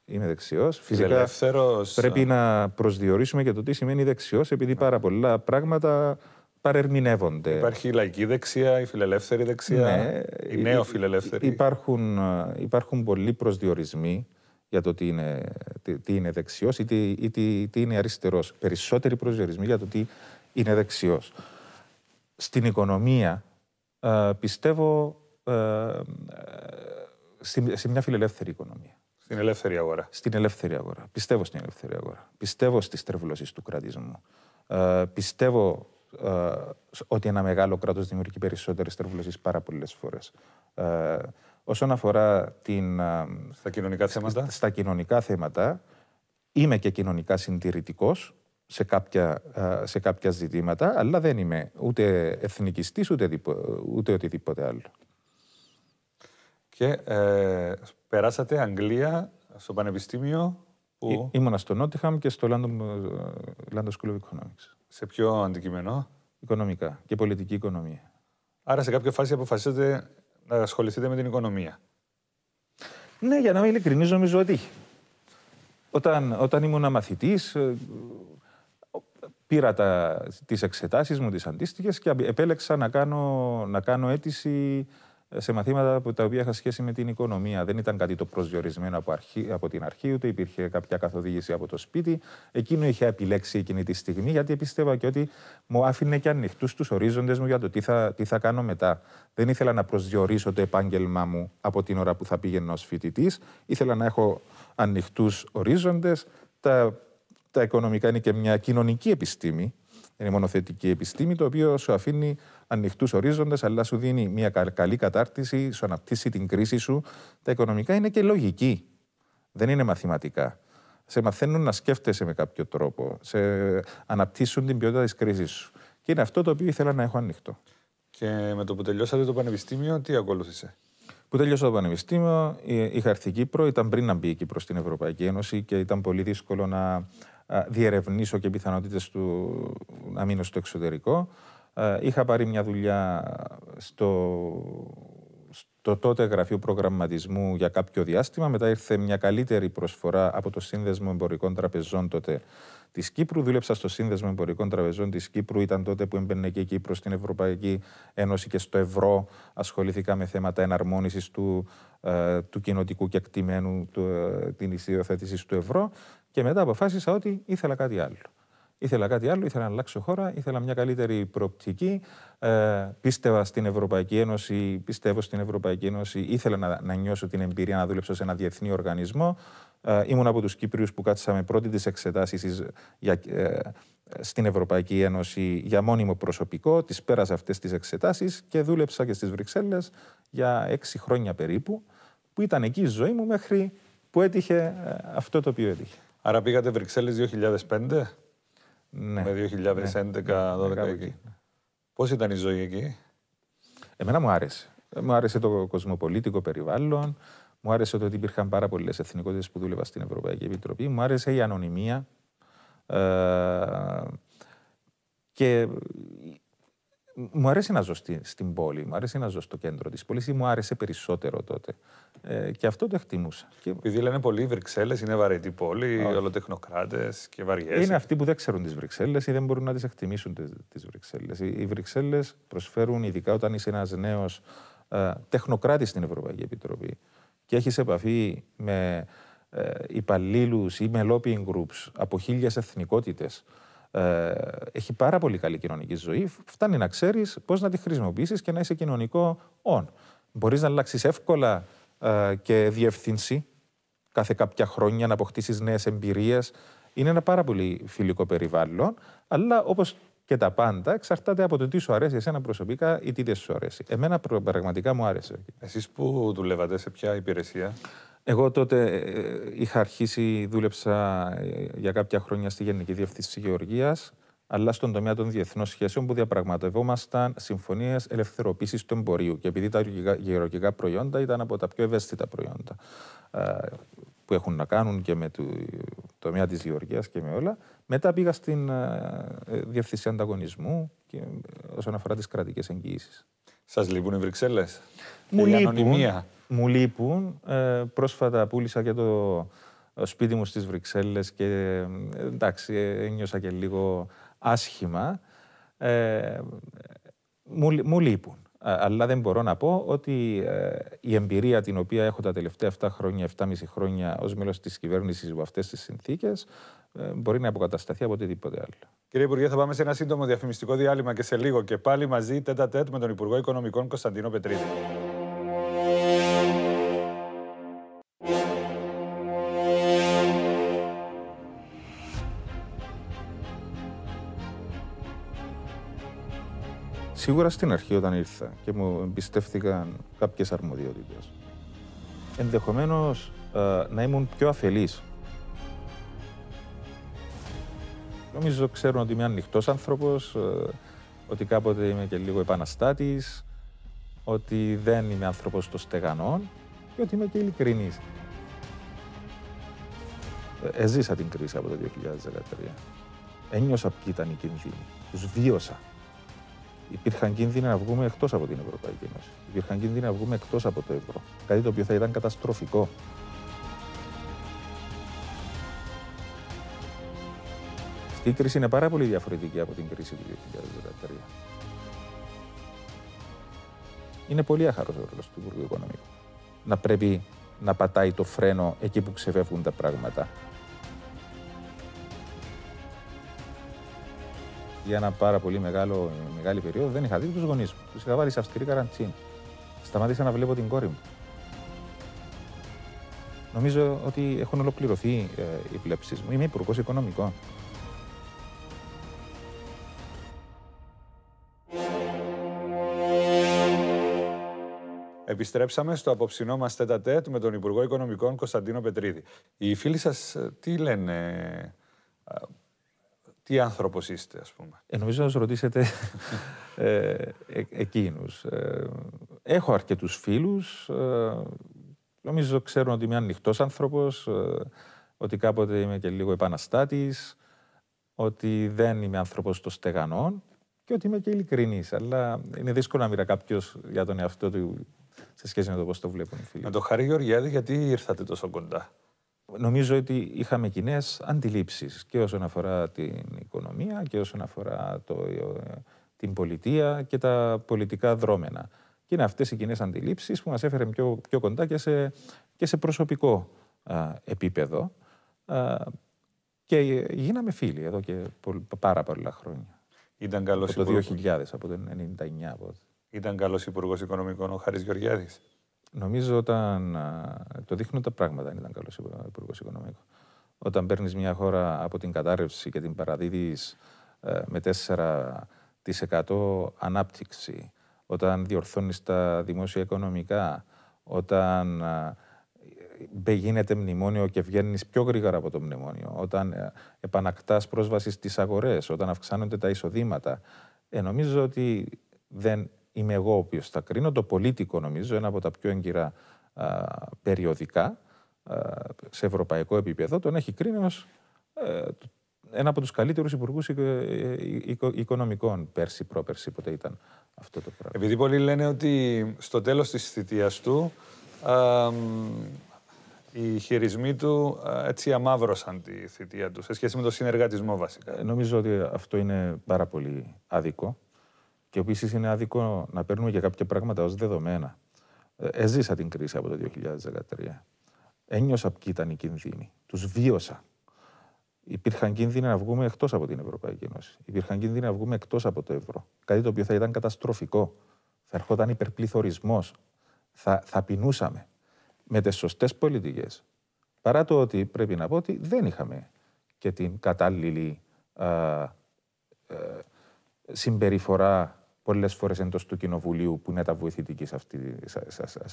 Είμαι δεξιός. Φυσικά Ελεύθερος... πρέπει να προσδιορίσουμε και το τι σημαίνει δεξιός, επειδή ναι. πάρα πολλά πράγματα παρερμηνεύονται. Υπάρχει η λαϊκή δεξιά, η φιλελεύθερη δεξιά, ναι, η νέο φιλελεύθερη. Υπάρχουν, ε, υπάρχουν πολλοί προσδιορισμοί για το τι είναι, τι, είναι δεξιός ή, τι, ή τι, είναι αριστερός. Περισσότεροι προσδιορισμοί για το τι είναι δεξιός. Στην οικονομία ε, πιστεύω ε, σε, μια φιλελεύθερη οικονομία. Στην ελεύθερη αγορά. Στην ελεύθερη αγορά. Πιστεύω στην ελεύθερη αγορά. Πιστεύω στις τρευλώσεις του κρατισμού. πιστεύω ε, ότι ένα μεγάλο κράτος δημιουργεί περισσότερες τρευλώσει πάρα πολλές φορές. Ε, όσον αφορά την. Ε, στα κοινωνικά θέματα. Στα, θέματα, είμαι και κοινωνικά συντηρητικός σε κάποια, σε κάποια ζητήματα, αλλά δεν είμαι ούτε εθνικιστής ούτε, ούτε οτιδήποτε άλλο. Και περάσατε Αγγλία στο Πανεπιστήμιο που... Ή, ήμουνα στο Νότιχαμ και στο London School σε ποιο αντικείμενο? Οικονομικά και πολιτική οικονομία. Άρα σε κάποια φάση αποφασίζετε να ασχοληθείτε με την οικονομία. Ναι, για να είμαι ειλικρινής νομίζω ότι Όταν, όταν ήμουν μαθητής, ε, πήρα τα, τις εξετάσεις μου, τις αντίστοιχες και επέλεξα να κάνω, να κάνω αίτηση σε μαθήματα που τα οποία είχαν σχέση με την οικονομία. Δεν ήταν κάτι το προσδιορισμένο από, αρχή, από την αρχή, ούτε υπήρχε κάποια καθοδήγηση από το σπίτι. Εκείνο είχε επιλέξει εκείνη τη στιγμή, γιατί πίστευα και ότι μου άφηνε και ανοιχτούς τους ορίζοντες μου για το τι θα, τι θα κάνω μετά. Δεν ήθελα να προσδιορίσω το επάγγελμά μου από την ώρα που θα πήγαινα ως φοιτητής. Ήθελα να έχω ανοιχτούς ορίζοντες. Τα, τα οικονομικά είναι και μια κοινωνική επιστήμη είναι μόνο θετική επιστήμη, το οποίο σου αφήνει ανοιχτούς ορίζοντες, αλλά σου δίνει μια καλή κατάρτιση, σου αναπτύσσει την κρίση σου. Τα οικονομικά είναι και λογική. Δεν είναι μαθηματικά. Σε μαθαίνουν να σκέφτεσαι με κάποιο τρόπο. Σε αναπτύσσουν την ποιότητα της κρίσης σου. Και είναι αυτό το οποίο ήθελα να έχω ανοιχτό. Και με το που τελειώσατε το πανεπιστήμιο, τι ακολούθησε. Που τελειώσα το πανεπιστήμιο, ε, είχα έρθει Κύπρο, ήταν πριν να μπει η Κύπρο στην Ευρωπαϊκή Ένωση και ήταν πολύ δύσκολο να διερευνήσω και πιθανότητες του να μείνω στο εξωτερικό. Είχα πάρει μια δουλειά στο, τότε γραφείο προγραμματισμού για κάποιο διάστημα. Μετά ήρθε μια καλύτερη προσφορά από το Σύνδεσμο Εμπορικών Τραπεζών τότε της Κύπρου. Δούλεψα στο Σύνδεσμο Εμπορικών Τραπεζών της Κύπρου. Ήταν τότε που έμπαινε και η Κύπρος στην Ευρωπαϊκή Ένωση και στο ευρώ. Ασχοληθήκα με θέματα εναρμόνισης του, ε, του κοινοτικού κεκτημένου, ε, την ισιοθέτηση του ευρώ. Και μετά αποφάσισα ότι ήθελα κάτι άλλο. Ήθελα κάτι άλλο, ήθελα να αλλάξω χώρα, ήθελα μια καλύτερη προοπτική. Ε, πίστευα στην Ευρωπαϊκή Ένωση, πιστεύω στην Ευρωπαϊκή Ένωση, ήθελα να, να νιώσω την εμπειρία να δούλεψω σε ένα διεθνή οργανισμό. Ε, ήμουν από τους Κυπρίου που κάτσαμε πρώτη τις εξετάσεις ε, στην Ευρωπαϊκή Ένωση για μόνιμο προσωπικό, Τις πέρασα αυτές τις εξετάσεις και δούλεψα και στις Βρυξέλλες για έξι χρόνια περίπου, που ήταν εκεί η ζωή μου μέχρι που έτυχε ε, αυτό το οποίο έτυχε. Άρα πήγατε Βρυξέλλες 2005 ναι, με 2011-2012 ναι, ναι εκεί. Ναι. Πώς ήταν η ζωή εκεί? Εμένα μου άρεσε. Μου άρεσε το κοσμοπολίτικο περιβάλλον, μου άρεσε ότι υπήρχαν πάρα πολλές εθνικότητες που δούλευαν στην Ευρωπαϊκή Επιτροπή, μου άρεσε η ανωνυμία. Ε, και μου αρέσει να ζω στην πόλη, μου αρέσει να ζω στο κέντρο της πόλης ή μου άρεσε περισσότερο τότε. Ε, και αυτό το εκτιμούσα. Επειδή λένε πολλοί, οι Βρυξέλλες είναι βαρετή πόλη, ολοτεχνοκράτες ολοτεχνοκράτες και βαριέ. Είναι αυτοί που δεν ξέρουν τις Βρυξέλλες ή δεν μπορούν να τις εκτιμήσουν τις Βρυξέλλες. Οι, οι Βρυξέλλες προσφέρουν, ειδικά όταν είσαι ένας νέος ε, τεχνοκράτη στην Ευρωπαϊκή Επιτροπή και έχεις επαφή με ε, υπαλλήλους ή με lobbying groups από χίλιες εθνικότητες ε, έχει πάρα πολύ καλή κοινωνική ζωή. Φτάνει να ξέρεις πώς να τη χρησιμοποιήσεις και να είσαι κοινωνικό όν. Μπορείς να αλλάξεις εύκολα ε, και διευθύνση κάθε κάποια χρόνια, να αποκτήσεις νέες εμπειρίες. Είναι ένα πάρα πολύ φιλικό περιβάλλον, αλλά όπως και τα πάντα εξαρτάται από το τι σου αρέσει εσένα προσωπικά ή τι δεν σου αρέσει. Εμένα πραγματικά μου άρεσε. Εσείς που δουλεύατε, σε ποια υπηρεσία. Εγώ τότε ε, ε, είχα αρχίσει, δούλεψα ε, για κάποια χρόνια στη Γενική Διευθύνση Γεωργίας, αλλά στον τομέα των διεθνών σχέσεων που διαπραγματευόμασταν συμφωνίες ελευθεροποίηση του εμπορίου. Και επειδή τα γεωργικά προϊόντα ήταν από τα πιο ευαίσθητα προϊόντα που έχουν να κάνουν και με το τομέα της γεωργίας και με όλα. Μετά πήγα στην Διευθυνσία Ανταγωνισμού και, όσον αφορά τις κρατικές εγγυήσεις. Σας λείπουν οι Βρυξέλλες. Μου λείπουν μου λείπουν. Ε, πρόσφατα πούλησα και το σπίτι μου στις Βρυξέλλες και ε, εντάξει, ε, ένιωσα και λίγο άσχημα. Ε, μου, λείπουν. Αλλά δεν μπορώ να πω ότι η εμπειρία την οποία έχω τα τελευταία 7 χρόνια, 7,5 χρόνια ως μέλος της κυβέρνησης με αυτές τις συνθήκες, μπορεί να αποκατασταθεί από οτιδήποτε άλλο. Κύριε Υπουργέ, θα πάμε σε ένα σύντομο διαφημιστικό διάλειμμα και σε λίγο και πάλι μαζί τέτα τέτ με τον Υπουργό Οικονομικών Κωνσταντίνο Πετρίδη. Σίγουρα στην αρχή όταν ήρθα και μου εμπιστεύτηκαν κάποιες αρμοδιότητες. Ενδεχομένως ε, να ήμουν πιο αφελής. Νομίζω ξέρουν ότι είμαι ανοιχτός άνθρωπος, ε, ότι κάποτε είμαι και λίγο επαναστάτης, ότι δεν είμαι άνθρωπος των στεγανών και ότι είμαι και ειλικρινής. Ε, εζήσα την κρίση από το 2013. Ένιωσα ποιοι ήταν οι κίνδυνοι. Τους βίωσα υπήρχαν κίνδυνοι να βγούμε εκτός από την Ευρωπαϊκή Ένωση. Υπήρχαν κίνδυνοι να βγούμε εκτός από το ευρώ. Κάτι το οποίο θα ήταν καταστροφικό. Αυτή η κρίση είναι πάρα πολύ διαφορετική από την κρίση του 2013. Είναι πολύ άχαρος ο ρόλος του Υπουργού Οικονομικού. Να πρέπει να πατάει το φρένο εκεί που ξεφεύγουν τα πράγματα. για ένα πάρα πολύ μεγάλο, μεγάλη περίοδο δεν είχα δει τους γονείς μου. Τους είχα βάλει σε αυστηρή Σταμάτησα να βλέπω την κόρη μου. Νομίζω ότι έχουν ολοκληρωθεί ε, οι βλέψεις μου. Είμαι υπουργός οικονομικών. Επιστρέψαμε στο απόψινό μας τέτα με τον Υπουργό Οικονομικών Κωνσταντίνο Πετρίδη. Οι φίλοι σας ε, τι λένε, τι άνθρωπος είστε, ας πούμε. Ε, νομίζω να σα ρωτήσετε ε, ε, εκείνους. Ε, έχω αρκετούς φίλους. Ε, νομίζω ξέρω ότι είμαι ανοιχτός άνθρωπος. Ε, ότι κάποτε είμαι και λίγο επαναστάτης. Ότι δεν είμαι άνθρωπος των στεγανών. Και ότι είμαι και ειλικρινής. Αλλά είναι δύσκολο να μοιρά κάποιος για τον εαυτό του σε σχέση με το πώς το βλέπουν οι φίλοι. Με τον Χαρή Γεωργιάδη, γιατί ήρθατε τόσο κοντά νομίζω ότι είχαμε κοινές αντιλήψεις και όσον αφορά την οικονομία και όσον αφορά το, ε, την πολιτεία και τα πολιτικά δρόμενα. Και είναι αυτές οι κοινές αντιλήψεις που μας έφερε πιο, πιο κοντά και σε, και σε προσωπικό επίπεδο. και γίναμε φίλοι εδώ και πάρα πολλά χρόνια. Ήταν καλός από το 2000, από το 1999. Ήταν καλός Υπουργός Οικονομικών ο Χάρης Γεωργιάδης. Νομίζω όταν. Το δείχνουν τα πράγματα, αν ήταν καλός υπουργό οικονομικό. Όταν παίρνεις μια χώρα από την κατάρρευση και την παραδίδεις ε, με 4% ανάπτυξη, όταν διορθώνεις τα δημόσια οικονομικά, όταν γίνεται μνημόνιο και βγαίνεις πιο γρήγορα από το μνημόνιο, όταν ε, επανακτάς πρόσβαση στις αγορές, όταν αυξάνονται τα εισοδήματα. Ε, νομίζω ότι δεν είμαι εγώ ο οποίος θα κρίνω, το πολίτικο νομίζω, ένα από τα πιο έγκυρα περιοδικά σε ευρωπαϊκό επίπεδο, τον έχει κρίνει ως ε, ένα από τους καλύτερους υπουργούς ε, ε, οικονομικών πέρσι, πρόπερσι, ποτέ ήταν αυτό το πράγμα. Επειδή πολλοί λένε ότι στο τέλος της θητείας του α, οι χειρισμοί του έτσι αμαύρωσαν τη θητεία του σε σχέση με το συνεργατισμό βασικά. Νομίζω ότι αυτό είναι πάρα πολύ άδικο. Και επίσης είναι άδικο να παίρνουμε και κάποια πράγματα ως δεδομένα. Ε, έζησα την κρίση από το 2013. Ένιωσα ποιοι ήταν οι κίνδυνοι. Τους βίωσα. Υπήρχαν κίνδυνοι να βγούμε εκτός από την Ευρωπαϊκή Ένωση. Υπήρχαν κίνδυνοι να βγούμε εκτός από το ευρώ. Κάτι το οποίο θα ήταν καταστροφικό. Θα ερχόταν υπερπληθωρισμός. Θα, θα πεινούσαμε. Με τις σωστές πολιτικές. Παρά το ότι πρέπει να πω ότι δεν είχαμε και την κατάλληλη α, α, ε, συμπεριφορά πολλές φορές εντός του κοινοβουλίου που είναι τα βοηθητική σε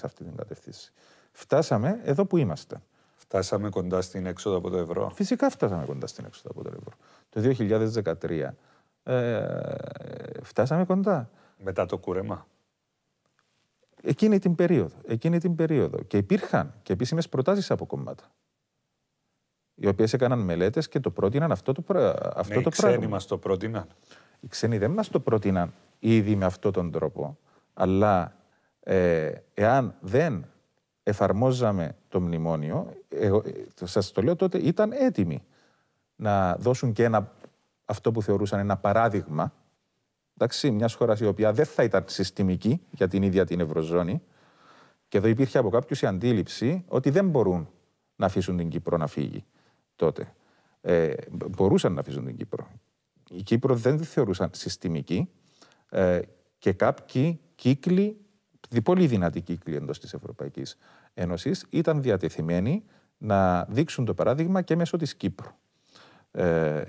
αυτή, την κατεύθυνση. Φτάσαμε εδώ που είμαστε. Φτάσαμε κοντά στην έξοδο από το ευρώ. Φυσικά φτάσαμε κοντά στην έξοδο από το ευρώ. Το 2013 ε, φτάσαμε κοντά. Μετά το κούρεμα. Εκείνη την περίοδο. Εκείνη την περίοδο. Και υπήρχαν και επίσημες προτάσεις από κομμάτα. Οι οποίες έκαναν μελέτες και το πρότειναν αυτό το, ναι, οι πράγμα. Οι ξένοι μας το πρότειναν. Οι ξένοι δεν μας το πρότειναν ήδη με αυτόν τον τρόπο, αλλά ε, εάν δεν εφαρμόζαμε το μνημόνιο, εγώ, ε, σας το λέω τότε, ήταν έτοιμοι να δώσουν και ένα, αυτό που θεωρούσαν ένα παράδειγμα εντάξει, μιας χώρας η οποία δεν θα ήταν συστημική για την ίδια την Ευρωζώνη και εδώ υπήρχε από κάποιους η αντίληψη ότι δεν μπορούν να αφήσουν την Κύπρο να φύγει τότε. Ε, μπορούσαν να αφήσουν την Κύπρο. Η Κύπρο δεν τη θεωρούσαν συστημική ε, και κάποιοι κύκλοι, πολύ δυνατοί κύκλοι εντός της Ευρωπαϊκής Ένωσης, ήταν διατεθειμένοι να δείξουν το παράδειγμα και μέσω της Κύπρου. Ε,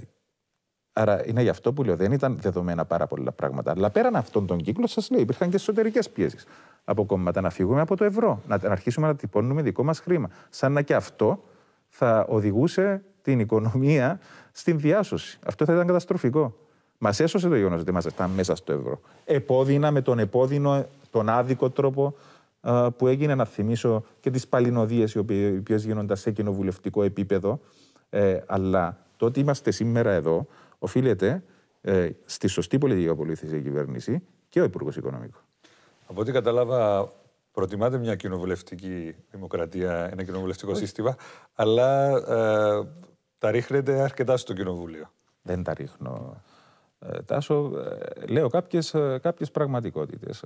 άρα είναι γι' αυτό που λέω: Δεν ήταν δεδομένα πάρα πολλά πράγματα. Αλλά πέραν αυτόν τον κύκλο, σας λέω, υπήρχαν και εσωτερικές πιέσεις από κόμματα να φύγουμε από το ευρώ, να αρχίσουμε να τυπώνουμε δικό μας χρήμα. Σαν να και αυτό θα οδηγούσε την οικονομία στην διάσωση. Αυτό θα ήταν καταστροφικό. Μας έσωσε το γεγονός ότι είμαστε μέσα στο ευρώ. με τον επόδυνο, τον άδικο τρόπο που έγινε, να θυμίσω και τις παλινοδίες οι οποίες γίνονταν σε κοινοβουλευτικό επίπεδο. Ε, αλλά το ότι είμαστε σήμερα εδώ οφείλεται ε, στη σωστή πολιτική που ακολούθησε η κυβέρνηση και ο Υπουργός Οικονομικών. Από ό,τι καταλάβα, προτιμάτε μια κοινοβουλευτική δημοκρατία, ένα κοινοβουλευτικό σύστημα, αλλά ε, τα ρίχνετε αρκετά στο κοινοβούλιο. Δεν τα ρίχνω ε, Τάσο, ε, λέω κάποιες, ε, κάποιες πραγματικότητες.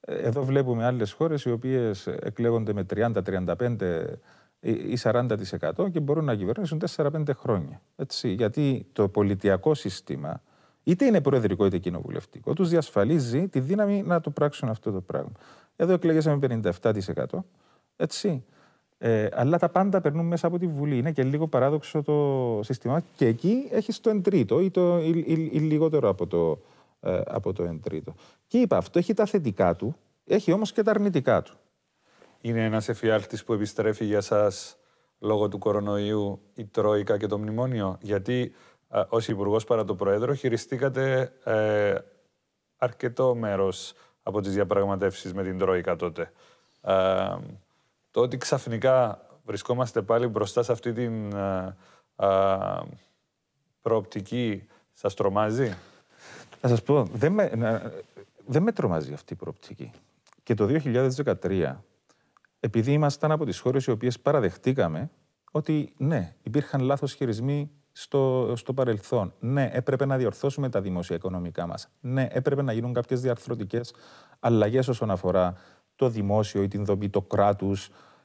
Εδώ βλέπουμε άλλες χώρες οι οποίες εκλέγονται με 30-35 ή 40% και μπορούν να κυβερνήσουν 4-5 χρόνια. Έτσι, γιατί το πολιτιακό σύστημα, είτε είναι προεδρικό είτε κοινοβουλευτικό, τους διασφαλίζει τη δύναμη να το πράξουν αυτό το πράγμα. Εδώ εκλέγεσαι με 57%. Έτσι. Ε, αλλά τα πάντα περνούν μέσα από τη Βουλή. Είναι και λίγο παράδοξο το σύστημα. Και εκεί έχει το εντρίτο τρίτο ή, το, ή, ή, λιγότερο από το, ε, από το 1 τρίτο. Και είπα, αυτό έχει τα θετικά του, έχει όμως και τα αρνητικά του. Είναι ένας εφιάλτης που επιστρέφει για εσά λόγω του κορονοϊού η Τρόικα και το Μνημόνιο. Γιατί ε, ως Υπουργός παρά το Προέδρο χειριστήκατε ε, αρκετό μέρος από τις διαπραγματεύσεις με την Τρόικα τότε το ότι ξαφνικά βρισκόμαστε πάλι μπροστά σε αυτή την ε, ε, προοπτική σας τρομάζει. Να σας πω, δεν με, να, με τρομάζει αυτή η προοπτική. Και το 2013, επειδή ήμασταν από τις χώρες οι οποίες παραδεχτήκαμε ότι ναι, υπήρχαν λάθος χειρισμοί στο, στο παρελθόν. Ναι, έπρεπε να διορθώσουμε τα δημοσιοοικονομικά μας. Ναι, έπρεπε να γίνουν κάποιες διαρθρωτικές αλλαγές όσον αφορά το δημόσιο ή την δομή, το κράτος.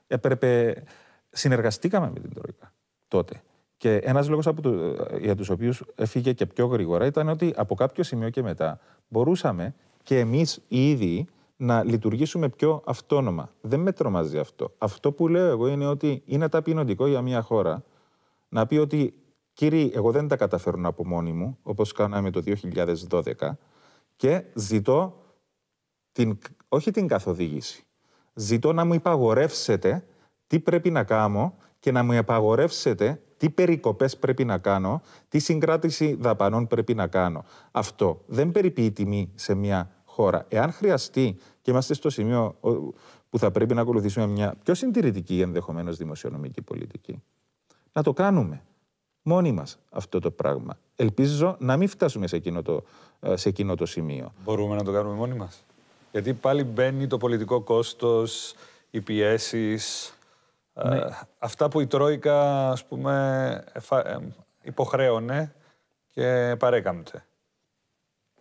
Έπρεπε. Συνεργαστήκαμε με την Τρόικα τότε. Και ένας λόγος το... για τους οποίους έφυγε και πιο γρήγορα ήταν ότι από κάποιο σημείο και μετά μπορούσαμε και εμείς οι ίδιοι να λειτουργήσουμε πιο αυτόνομα. Δεν με τρομάζει αυτό. Αυτό που λέω εγώ είναι ότι είναι ταπεινωτικό για μια χώρα να πει ότι κύριοι, εγώ δεν τα καταφέρνω από μόνη μου, όπως κάναμε το 2012, και ζητώ την όχι την καθοδήγηση. Ζητώ να μου υπαγορεύσετε τι πρέπει να κάνω και να μου υπαγορεύσετε τι περικοπές πρέπει να κάνω, τι συγκράτηση δαπανών πρέπει να κάνω. Αυτό δεν περιποιεί τιμή σε μια χώρα. Εάν χρειαστεί, και είμαστε στο σημείο που θα πρέπει να ακολουθήσουμε μια πιο συντηρητική ενδεχομένως δημοσιονομική πολιτική, να το κάνουμε μόνοι μας αυτό το πράγμα. Ελπίζω να μην φτάσουμε σε εκείνο το, ε, σε εκείνο το σημείο. Μπορούμε να το κάνουμε μόνοι μας. Γιατί πάλι μπαίνει το πολιτικό κόστος, οι πιέσεις, ε, ναι. αυτά που η Τρόικα ας πούμε ε, υποχρέωνε και παρέκαμπτε.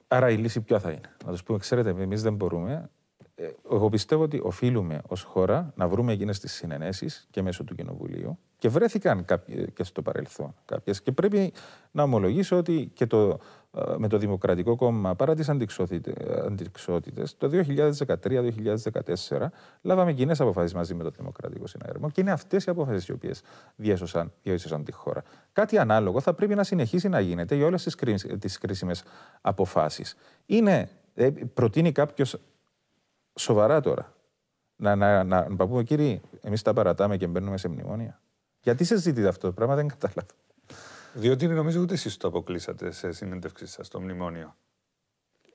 Άρα η λύση ποια θα είναι. Να τους πούμε, ξέρετε, εμείς δεν μπορούμε. Ε, εγώ πιστεύω ότι οφείλουμε ως χώρα να βρούμε εκείνες τις συνενέσεις και μέσω του Κοινοβουλίου και βρέθηκαν κάποιες και στο παρελθόν κάποιες και πρέπει να ομολογήσω ότι και το ε, με το Δημοκρατικό Κόμμα, παρά τις αντιξότητες, το 2013-2014 λάβαμε κοινές αποφάσεις μαζί με το Δημοκρατικό Συναγερμό και είναι αυτές οι αποφάσεις οι οποίες διέσωσαν, διέσωσαν τη χώρα. Κάτι ανάλογο θα πρέπει να συνεχίσει να γίνεται για όλες τις, κρίσιμε αποφάσει. κρίσιμες αποφάσεις. Είναι, ε, προτείνει κάποιος σοβαρά τώρα να, να, να, πούμε, κύριοι, εμείς τα παρατάμε και μπαίνουμε σε μνημόνια. Γιατί συζητείτε αυτό το πράγμα, δεν κατάλαβα. Διότι νομίζω ούτε εσείς το αποκλείσατε σε συνέντευξή σας στο μνημόνιο.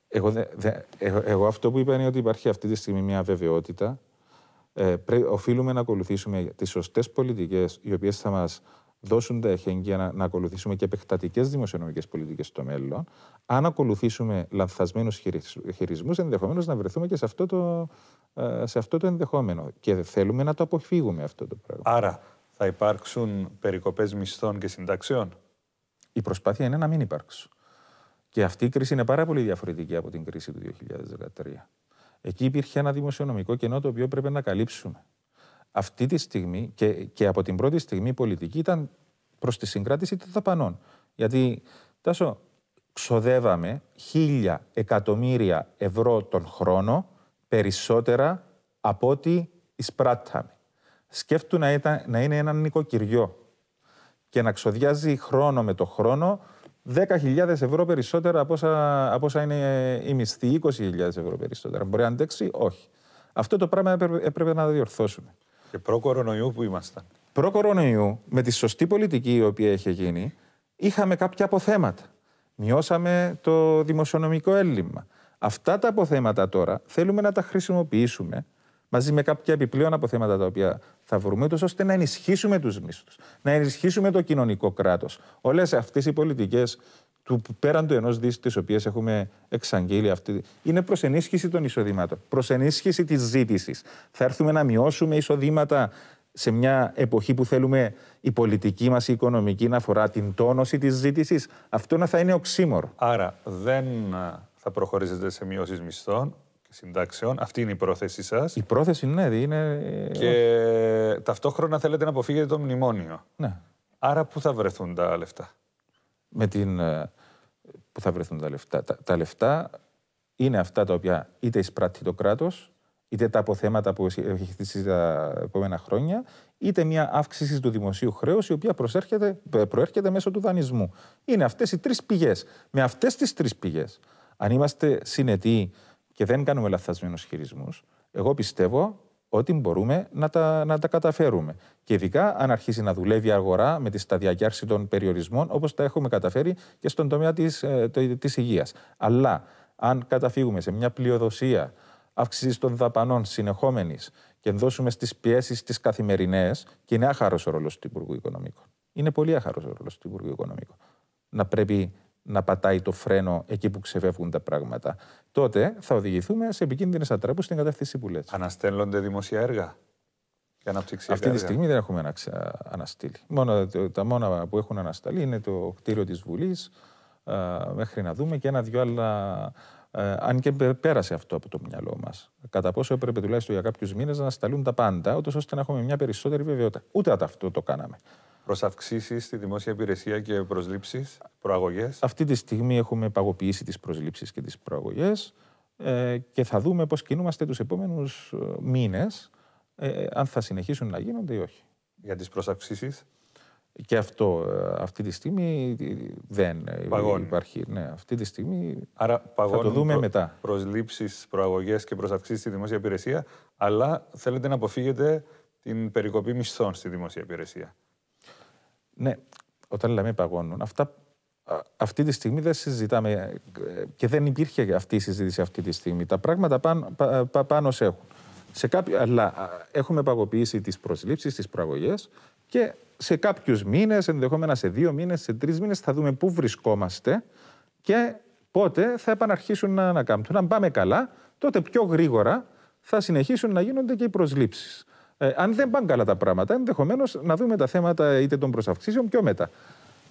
Εγώ, εγώ, αυτό που είπα είναι ότι υπάρχει αυτή τη στιγμή μια βεβαιότητα. Ε, πρέ, οφείλουμε να ακολουθήσουμε τις σωστές πολιτικές, οι οποίες θα μας δώσουν τα εχέγγυα να, ακολουθήσουμε και επεκτατικές δημοσιονομικές πολιτικές στο μέλλον. Αν ακολουθήσουμε λανθασμένους χειρισμούς, ενδεχομένως να βρεθούμε και σε αυτό, το, ε, αυτό το ενδεχόμενο. Και θέλουμε να το αποφύγουμε αυτό το πράγμα. Άρα, θα υπάρξουν περικοπές μισθών και συνταξιών. Η προσπάθεια είναι να μην υπάρξουν. Και αυτή η κρίση είναι πάρα πολύ διαφορετική από την κρίση του 2013. Εκεί υπήρχε ένα δημοσιονομικό κενό το οποίο πρέπει να καλύψουμε. Αυτή τη στιγμή και, από την πρώτη στιγμή η πολιτική ήταν προς τη συγκράτηση των δαπανών. Γιατί, Τάσο, ξοδεύαμε χίλια εκατομμύρια ευρώ τον χρόνο περισσότερα από ό,τι εισπράτταμε. Σκέφτου να, να είναι ένα νοικοκυριό και να ξοδιάζει χρόνο με το χρόνο 10.000 ευρώ περισσότερα από όσα, από όσα είναι η μισθή, 20.000 ευρώ περισσότερα. Μπορεί να αντέξει, όχι. Αυτό το πράγμα έπρεπε, έπρεπε να διορθώσουμε. Και προ-κορονοϊού που ήμασταν. Προ-κορονοϊού, με τη σωστή πολιτική η οποία είχε γίνει, είχαμε κάποια αποθέματα. Μειώσαμε το δημοσιονομικό έλλειμμα. Αυτά τα αποθέματα τώρα θέλουμε να τα χρησιμοποιήσουμε μαζί με κάποια επιπλέον αποθέματα τα οποία θα βρούμε, ώστε να ενισχύσουμε τους μισθούς, να ενισχύσουμε το κοινωνικό κράτος. Όλες αυτές οι πολιτικές του πέραν του ενός δις, τις οποίες έχουμε εξαγγείλει αυτή, είναι προς ενίσχυση των εισοδημάτων, προς ενίσχυση της ζήτησης. Θα έρθουμε να μειώσουμε εισοδήματα σε μια εποχή που θέλουμε η πολιτική μας, η οικονομική να αφορά την τόνωση της ζήτησης, αυτό να θα είναι οξύμορο. Άρα δεν ε, θα προχωρήσετε σε μειώσεις μισθών, συντάξεων. Αυτή είναι η πρόθεσή σας. Η πρόθεση, ναι, είναι. Ε, Και ταυτόχρονα θέλετε να αποφύγετε το μνημόνιο. Ναι. Άρα πού θα βρεθούν τα λεφτά. Με την. Ε, πού θα βρεθούν τα λεφτά. Τα, τα λεφτά είναι αυτά τα οποία είτε εισπράττει το κράτος, είτε τα αποθέματα που έχει χτίσει τα επόμενα χρόνια, είτε μια αύξηση του δημοσίου χρέους, η οποία προέρχεται μέσω του δανεισμού. Είναι αυτές οι τρεις πηγές. Με αυτές τις τρεις πηγές, αν είμαστε συνετοί και δεν κάνουμε λαθασμένους χειρισμούς, εγώ πιστεύω ότι μπορούμε να τα, να τα καταφέρουμε. Και ειδικά αν αρχίσει να δουλεύει η αγορά με τη σταδιακή άρση των περιορισμών, όπως τα έχουμε καταφέρει και στον τομέα της της ε, υγείας. Αλλά αν καταφύγουμε σε μια πλειοδοσία αύξησης των δαπανών συνεχόμενης και δώσουμε στις πιέσεις τις καθημερινές, και είναι άχαρος ο ρόλος του Υπουργού Οικονομικών. Είναι πολύ άχαρος ο ρόλος του Υπουργού Οικονομικών. Να πρέπει να πατάει το φρένο εκεί που ξεφεύγουν τα πράγματα. Τότε θα οδηγηθούμε σε επικίνδυνες ατράπε στην κατεύθυνση που λέτε. Αναστέλλονται δημοσία έργα. Και Αυτή τη στιγμή δεν έχουμε αναστείλει. Μόνο, τα μόνα που έχουν ανασταλεί είναι το κτίριο της Βουλής. Μέχρι να δούμε και ένα-δυο άλλα ε, αν και πέρασε αυτό από το μυαλό μας. Κατά πόσο έπρεπε τουλάχιστον για κάποιους μήνες να σταλούν τα πάντα, ούτως ώστε να έχουμε μια περισσότερη βεβαιότητα. Ούτε αυτό το κάναμε. Προς αυξήσεις στη δημόσια υπηρεσία και προσλήψεις, προαγωγές. Αυτή τη στιγμή έχουμε παγωποιήσει τις προσλήψεις και τις προαγωγές ε, και θα δούμε πώς κινούμαστε τους επόμενους ε, μήνες, αν θα συνεχίσουν να γίνονται ή όχι. Για τις προσαυξήσεις. Και αυτό ε, αυτή τη στιγμή δεν υπάρχει. Ναι, αυτή τη στιγμή Άρα, θα το δούμε προ, μετά. προσλήψεις, προαγωγές και προσαυξήσεις στη δημόσια υπηρεσία, αλλά θέλετε να αποφύγετε την περικοπή μισθών στη δημόσια υπηρεσία. Ναι, όταν λέμε παγώνουν, αυτά, αυτή τη στιγμή δεν συζητάμε ε, και δεν υπήρχε αυτή η συζήτηση αυτή τη στιγμή. Τα πράγματα πάνω, σε έχουν. Σε κάποιο, αλλά έχουμε παγωποιήσει τις προσλήψεις, τις προαγωγές, και σε κάποιους μήνες, ενδεχόμενα σε δύο μήνες, σε τρεις μήνες, θα δούμε πού βρισκόμαστε και πότε θα επαναρχίσουν να ανακάμπτουν. Αν πάμε καλά, τότε πιο γρήγορα θα συνεχίσουν να γίνονται και οι προσλήψεις. Ε, αν δεν πάνε καλά τα πράγματα, ενδεχομένως να δούμε τα θέματα είτε των προσαυξήσεων πιο μετά.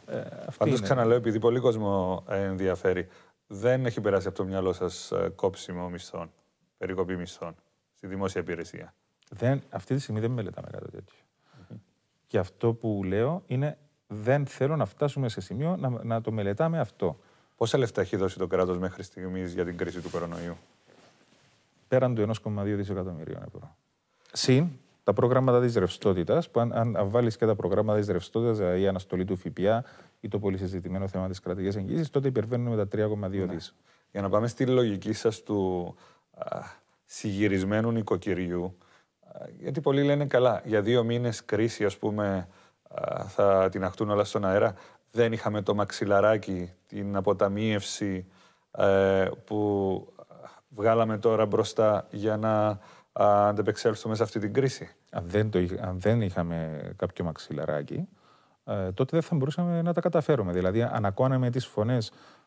Ε, Πάντω, ξαναλέω, επειδή πολύ κόσμο ενδιαφέρει, δεν έχει περάσει από το μυαλό σας ε, κόψιμο μισθών, περικοπή μισθών στη δημόσια υπηρεσία. Δεν, αυτή τη στιγμή δεν μελετάμε κάτι τέτοιο. Και αυτό που λέω είναι δεν θέλω να φτάσουμε σε σημείο να, να το μελετάμε αυτό. Πόσα λεφτά έχει δώσει το κράτος μέχρι στιγμής για την κρίση του κορονοϊού, Πέραν του 1,2 δισεκατομμυρίων ευρώ. Συν τα προγράμματα της ρευστότητας, που αν, αν βάλεις και τα προγράμματα της ρευστότητας, δηλαδή η αναστολή του ΦΠΑ ή το πολύ συζητημένο θέμα της κρατική εγγύηση, τότε υπερβαίνουμε τα 3,2 ναι. Για να πάμε στη λογική σας του α, συγυρισμένου νοικοκυριού, γιατί πολλοί λένε καλά, για δύο μήνες κρίση, ας πούμε, θα την αχτούν όλα στον αέρα. Δεν είχαμε το μαξιλαράκι, την αποταμίευση ε, που βγάλαμε τώρα μπροστά για να αντεπεξέλθουμε σε αυτή την κρίση. Αν δεν, το, αν δεν είχαμε κάποιο μαξιλαράκι, ε, τότε δεν θα μπορούσαμε να τα καταφέρουμε. Δηλαδή, αν ακούναμε τις φωνές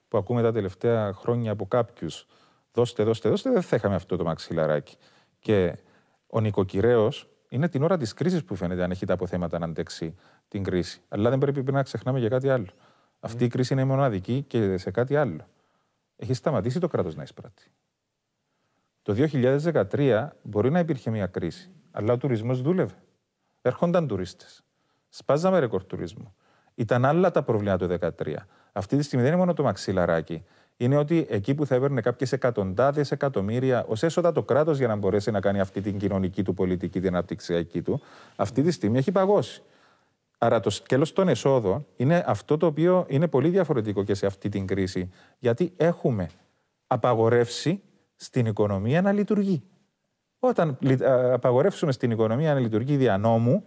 που ακούμε τα τελευταία χρόνια από κάποιους. Δώστε, δώστε, δώστε, δεν θα είχαμε αυτό το μαξιλαράκι. Και ο νοικοκυρέος είναι την ώρα της κρίσης που φαίνεται αν έχει τα αποθέματα να αντέξει την κρίση. Αλλά δεν πρέπει να ξεχνάμε για κάτι άλλο. Αυτή η κρίση είναι μοναδική και σε κάτι άλλο. Έχει σταματήσει το κράτος να εισπράττει. Το 2013 μπορεί να υπήρχε μια κρίση, αλλά ο τουρισμός δούλευε. Έρχονταν τουρίστες. Σπάζαμε ρεκόρ τουρισμού. Ήταν άλλα τα προβλήματα το 2013. Αυτή τη στιγμή δεν είναι μόνο το μαξιλαράκι είναι ότι εκεί που θα έπαιρνε κάποιες εκατοντάδες εκατομμύρια ως έσοδα το κράτος για να μπορέσει να κάνει αυτή την κοινωνική του πολιτική, την αναπτυξιακή του, αυτή τη στιγμή έχει παγώσει. Άρα το σκέλος των εσόδων είναι αυτό το οποίο είναι πολύ διαφορετικό και σε αυτή την κρίση. Γιατί έχουμε απαγορεύσει στην οικονομία να λειτουργεί. Όταν απαγορεύσουμε στην οικονομία να λειτουργεί δια νόμου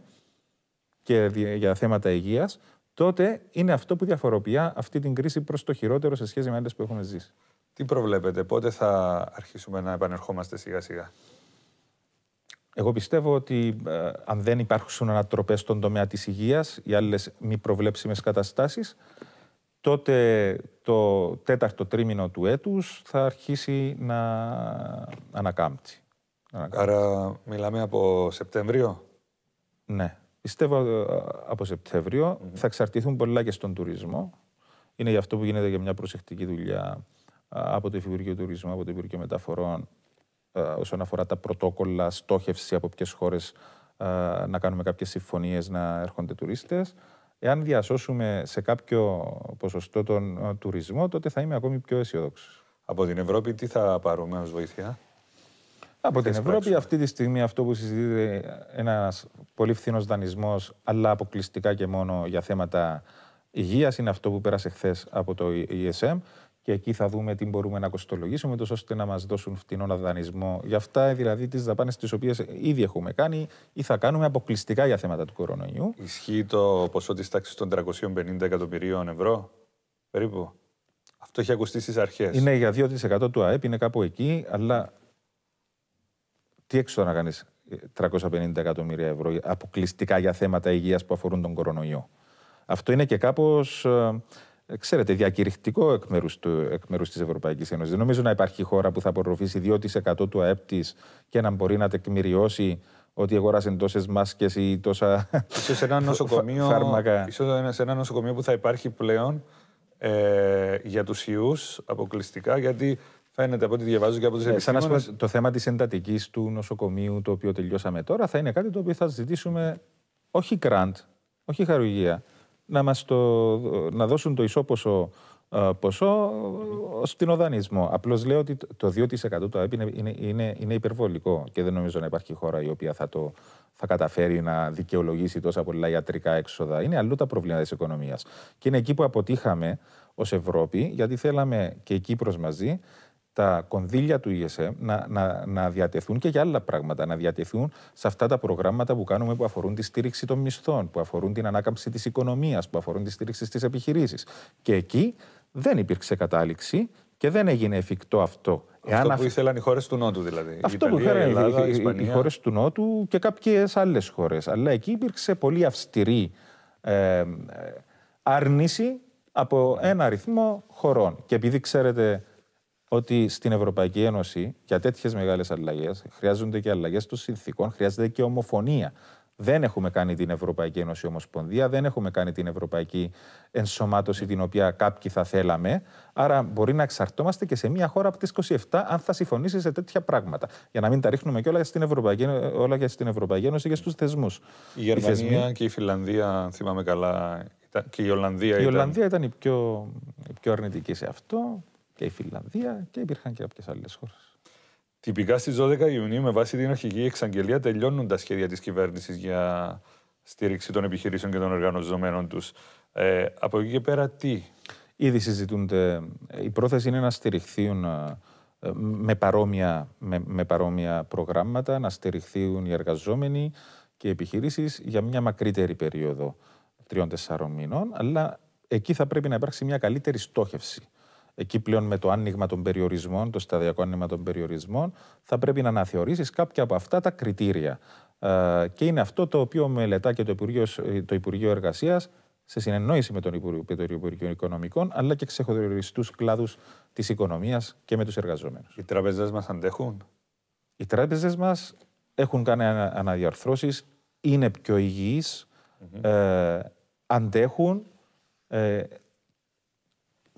και για θέματα υγείας, τότε είναι αυτό που διαφοροποιεί αυτή την κρίση προς το χειρότερο σε σχέση με άλλε που έχουμε ζήσει. Τι προβλέπετε, πότε θα αρχίσουμε να επανερχόμαστε σιγά-σιγά. Εγώ πιστεύω ότι ε, αν δεν υπάρχουν ανατροπές στον τομέα της υγείας ή άλλες μη προβλέψιμες καταστάσεις, τότε το τέταρτο τρίμηνο του έτους θα αρχίσει να ανακάμπτει. Άρα μιλάμε από Σεπτέμβριο. Ναι. Πιστεύω ε, από θα εξαρτηθούν πολλά και στον τουρισμό. Είναι γι' αυτό που γίνεται και μια προσεκτική δουλειά ε, από το Υπουργείο Τουρισμού, από το Υπουργείο Μεταφορών, ε, όσον αφορά τα πρωτόκολλα, στόχευση από ποιες χώρες να κάνουμε κάποιες συμφωνίες να έρχονται τουρίστες. Εάν διασώσουμε σε κάποιο ποσοστό τον τουρισμό, τότε θα είμαι ακόμη πιο αισιόδοξος. Από την Ευρώπη, τι θα πάρουμε ως βοήθεια από την Ευρώπη. Αυτή τη στιγμή αυτό που συζητείται ένας πολύ φθηνός δανεισμός, αλλά αποκλειστικά και μόνο για θέματα υγείας, είναι αυτό που πέρασε χθες από το ESM. Και εκεί θα δούμε τι μπορούμε να κοστολογήσουμε, τόσο ώστε να μας δώσουν φθηνό δανεισμό για αυτά, δηλαδή τις δαπάνες τις οποίες ήδη έχουμε κάνει ή θα κάνουμε αποκλειστικά για θέματα του κορονοϊού. Ισχύει το ποσό της τάξης των 350 εκατομμυρίων ευρώ, περίπου. Αυτό έχει ακουστεί στις αρχές. Είναι για 2% του ΑΕΠ, είναι κάπου εκεί, αλλά τι έξω να κάνεις 350 εκατομμύρια ευρώ αποκλειστικά για θέματα υγείας που αφορούν τον κορονοϊό. Αυτό είναι και κάπως. Ε, ξέρετε, διακηρυχτικό εκ μέρους της Ευρωπαϊκής Ένωσης. Δεν νομίζω να υπάρχει χώρα που θα απορροφήσει 2% του ΑΕΠ της και να μπορεί να τεκμηριώσει ότι αγόρασε τόσες μάσκες ή τόσα σω ένα φάρμακα. σε ένα νοσοκομείο που θα υπάρχει πλέον ε, για τους Ιούς αποκλειστικά, γιατί Φαίνεται από ό,τι διαβάζω και από τι ναι, Το θέμα της εντατικής του νοσοκομείου, το οποίο τελειώσαμε τώρα, θα είναι κάτι το οποίο θα ζητήσουμε όχι κραντ, όχι χαρουγία Να, μας το, να δώσουν το ισόποσο ε, ποσό ε, στην οδανισμό. Απλώς λέω ότι το 2% του ΑΕΠ είναι, είναι, είναι υπερβολικό και δεν νομίζω να υπάρχει χώρα η οποία θα το θα καταφέρει να δικαιολογήσει τόσα πολλά ιατρικά έξοδα. Είναι αλλού τα προβλήματα της οικονομίας. Και είναι εκεί που αποτύχαμε ως Ευρώπη, γιατί θέλαμε και η Κύπρος μαζί τα κονδύλια του ESM να, να, να διατεθούν και για άλλα πράγματα. Να διατεθούν σε αυτά τα προγράμματα που κάνουμε που αφορούν τη στήριξη των μισθών, που αφορούν την ανάκαμψη της οικονομίας, που αφορούν τη στήριξη στις επιχειρήσεις. Και εκεί δεν υπήρξε κατάληξη και δεν έγινε εφικτό αυτό. αυτό που ήθελαν οι χώρες του Νότου, δηλαδή. Αυτό που ήθελαν η οι χώρες του Νότου και κάποιες άλλες χώρες. Αλλά εκεί υπήρξε πολύ αυστηρή ε, ε, άρνηση από ένα αριθμό χωρών. Και επειδή ξέρετε ότι στην Ευρωπαϊκή Ένωση για τέτοιες μεγάλες αλλαγές χρειάζονται και αλλαγές των συνθήκων, χρειάζεται και ομοφωνία. Δεν έχουμε κάνει την Ευρωπαϊκή Ένωση Ομοσπονδία, δεν έχουμε κάνει την Ευρωπαϊκή Ενσωμάτωση την οποία κάποιοι θα θέλαμε. Άρα μπορεί να εξαρτώμαστε και σε μια χώρα από τις 27 αν θα συμφωνήσει σε τέτοια πράγματα. Για να μην τα ρίχνουμε και όλα στην Ευρωπαϊκή, όλα και στην Ευρωπαϊκή Ένωση και στους θεσμούς. Η Γερμανία και η Φιλανδία, αν θυμάμαι καλά, και η Ολλανδία. Η ήταν... ήταν πιο, η πιο αρνητική σε αυτό και η Φιλανδία και υπήρχαν και κάποιες άλλες χώρες. Τυπικά στις 12 Ιουνίου, με βάση την αρχική εξαγγελία, τελειώνουν τα σχέδια της κυβέρνησης για στήριξη των επιχειρήσεων και των εργαζομένων τους. Ε, από εκεί και πέρα, τι. Ήδη συζητούνται. Η πρόθεση είναι να στηριχθούν ε, με παρόμοια, με, με παρόμοια προγράμματα, να στηριχθούν οι εργαζόμενοι και οι επιχείρησει για μια μακρύτερη περίοδο, τριών-τεσσάρων μηνών, αλλά εκεί θα πρέπει να υπάρξει μια καλύτερη στόχευση εκεί πλέον με το άνοιγμα των περιορισμών, το σταδιακό άνοιγμα των περιορισμών, θα πρέπει να αναθεωρήσεις κάποια από αυτά τα κριτήρια. Ε, και είναι αυτό το οποίο μελετά και το Υπουργείο, το Υπουργείο Εργασίας σε συνεννόηση με τον Υπουργείο Οικονομικών, αλλά και ξεχωριστούς κλάδους της οικονομίας και με τους εργαζόμενους. Οι τράπεζες μας αντέχουν. Οι τράπεζες μας έχουν κάνει αναδιαρθρώσεις, είναι πιο υγιείς, mm-hmm. ε, αντέχουν. Ε,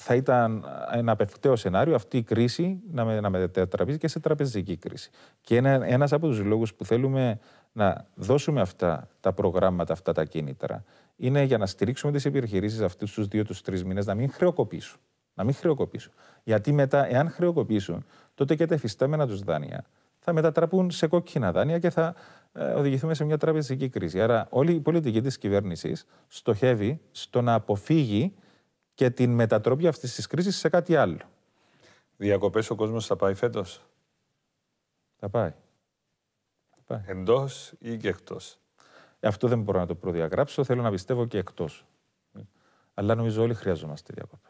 θα ήταν ένα απευκταίο σενάριο αυτή η κρίση να, με, να μετατραπεί και σε τραπεζική κρίση. Και ένα, ένας από τους λόγους που θέλουμε να δώσουμε αυτά τα προγράμματα, αυτά τα κίνητρα, είναι για να στηρίξουμε τις επιχειρήσεις αυτούς τους δύο, τους τρεις μήνες, να μην χρεοκοπήσουν. Να μην χρεοκοπήσουν. Γιατί μετά, εάν χρεοκοπήσουν, τότε και τα εφιστάμενα τους δάνεια θα μετατραπούν σε κόκκινα δάνεια και θα ε, οδηγηθούμε σε μια τραπεζική κρίση. Άρα όλη η πολιτική της κυβέρνησης στοχεύει στο να αποφύγει και την μετατροπή αυτής της κρίσης σε κάτι άλλο. Διακοπές ο κόσμος θα πάει φέτος. Θα πάει. πάει. Εντός ή και εκτός. Αυτό δεν μπορώ να το προδιαγράψω. Θέλω να πιστεύω και εκτός. Αλλά νομίζω όλοι χρειαζόμαστε διακοπές.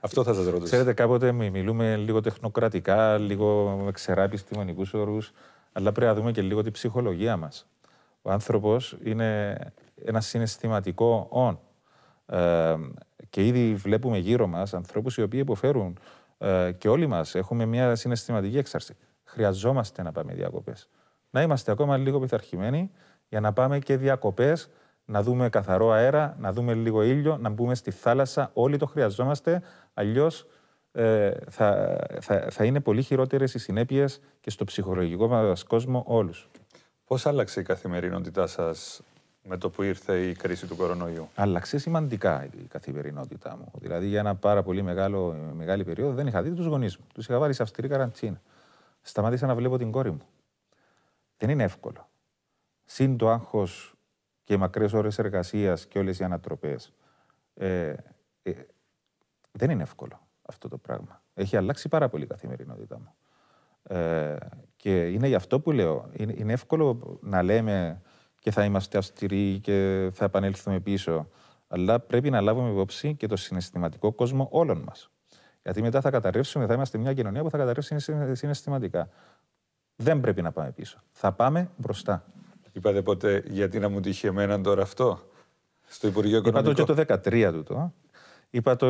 Αυτό θα σας ρωτήσω. Ξέρετε, κάποτε μιλούμε λίγο τεχνοκρατικά, λίγο με ξερά επιστημονικού όρους, αλλά πρέπει να δούμε και λίγο την ψυχολογία μας. Ο άνθρωπος είναι ένα συναισθηματικό όν. Ε, και ήδη βλέπουμε γύρω μας ανθρώπους οι οποίοι υποφέρουν ε, και όλοι μας έχουμε μια συναισθηματική έξαρση. Χρειαζόμαστε να πάμε διακοπές. Να είμαστε ακόμα λίγο πειθαρχημένοι για να πάμε και διακοπές, να δούμε καθαρό αέρα, να δούμε λίγο ήλιο, να μπούμε στη θάλασσα. Όλοι το χρειαζόμαστε. Αλλιώς ε, θα, θα, θα είναι πολύ χειρότερες οι συνέπειες και στο ψυχολογικό μας κόσμο όλους. Πώς άλλαξε η καθημερινότητά σας με το που ήρθε η κρίση του κορονοϊού. Άλλαξε σημαντικά η καθημερινότητά μου. Δηλαδή, για ένα πάρα πολύ μεγάλο, μεγάλη περίοδο δεν είχα δει τους γονείς μου. Τους είχα βάλει σε αυστηρή καραντσίνα. Σταμάτησα να βλέπω την κόρη μου. Δεν είναι εύκολο. Συν το άγχος και οι μακρές ώρες εργασίας και όλες οι ανατροπές. Ε, ε, δεν είναι εύκολο αυτό το πράγμα. Έχει αλλάξει πάρα πολύ η καθημερινότητά μου. Ε, και είναι γι' αυτό που λέω. Είναι, είναι εύκολο να λέμε και θα είμαστε αυστηροί και θα επανέλθουμε πίσω. Αλλά πρέπει να λάβουμε υπόψη και το συναισθηματικό κόσμο όλων μας. Γιατί μετά θα καταρρεύσουμε, θα είμαστε μια κοινωνία που θα καταρρεύσει συναισθηματικά. Δεν πρέπει να πάμε πίσω. Θα πάμε μπροστά. Είπατε ποτέ γιατί να μου τύχει εμένα τώρα αυτό, στο Υπουργείο Οικονομικών. Είπα το και το 2013 τούτο. Είπα το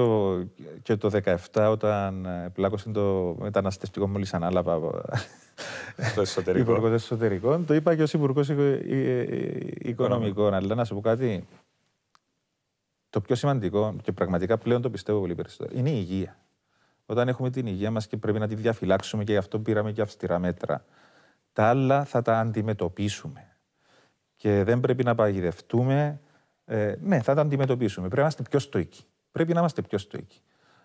και το 2017 όταν πλάκωσε το μεταναστευτικό μόλις ανάλαβα στο εσωτερικό. Υπουργός Εσωτερικών. Το είπα και ως Υπουργός ε- ε- ε- Οικονομικών. Αλλά να σου πω κάτι. Το πιο σημαντικό και πραγματικά πλέον το πιστεύω πολύ περισσότερο είναι η υγεία. Όταν έχουμε την υγεία μας και πρέπει να τη διαφυλάξουμε και γι' αυτό πήραμε και αυστηρά μέτρα. Τα άλλα θα τα αντιμετωπίσουμε. Και δεν πρέπει να παγιδευτούμε. Ε, ναι, θα τα αντιμετωπίσουμε. Πρέπει να είμαστε πιο στοικοί. Πρέπει να είμαστε πιο στοικοί.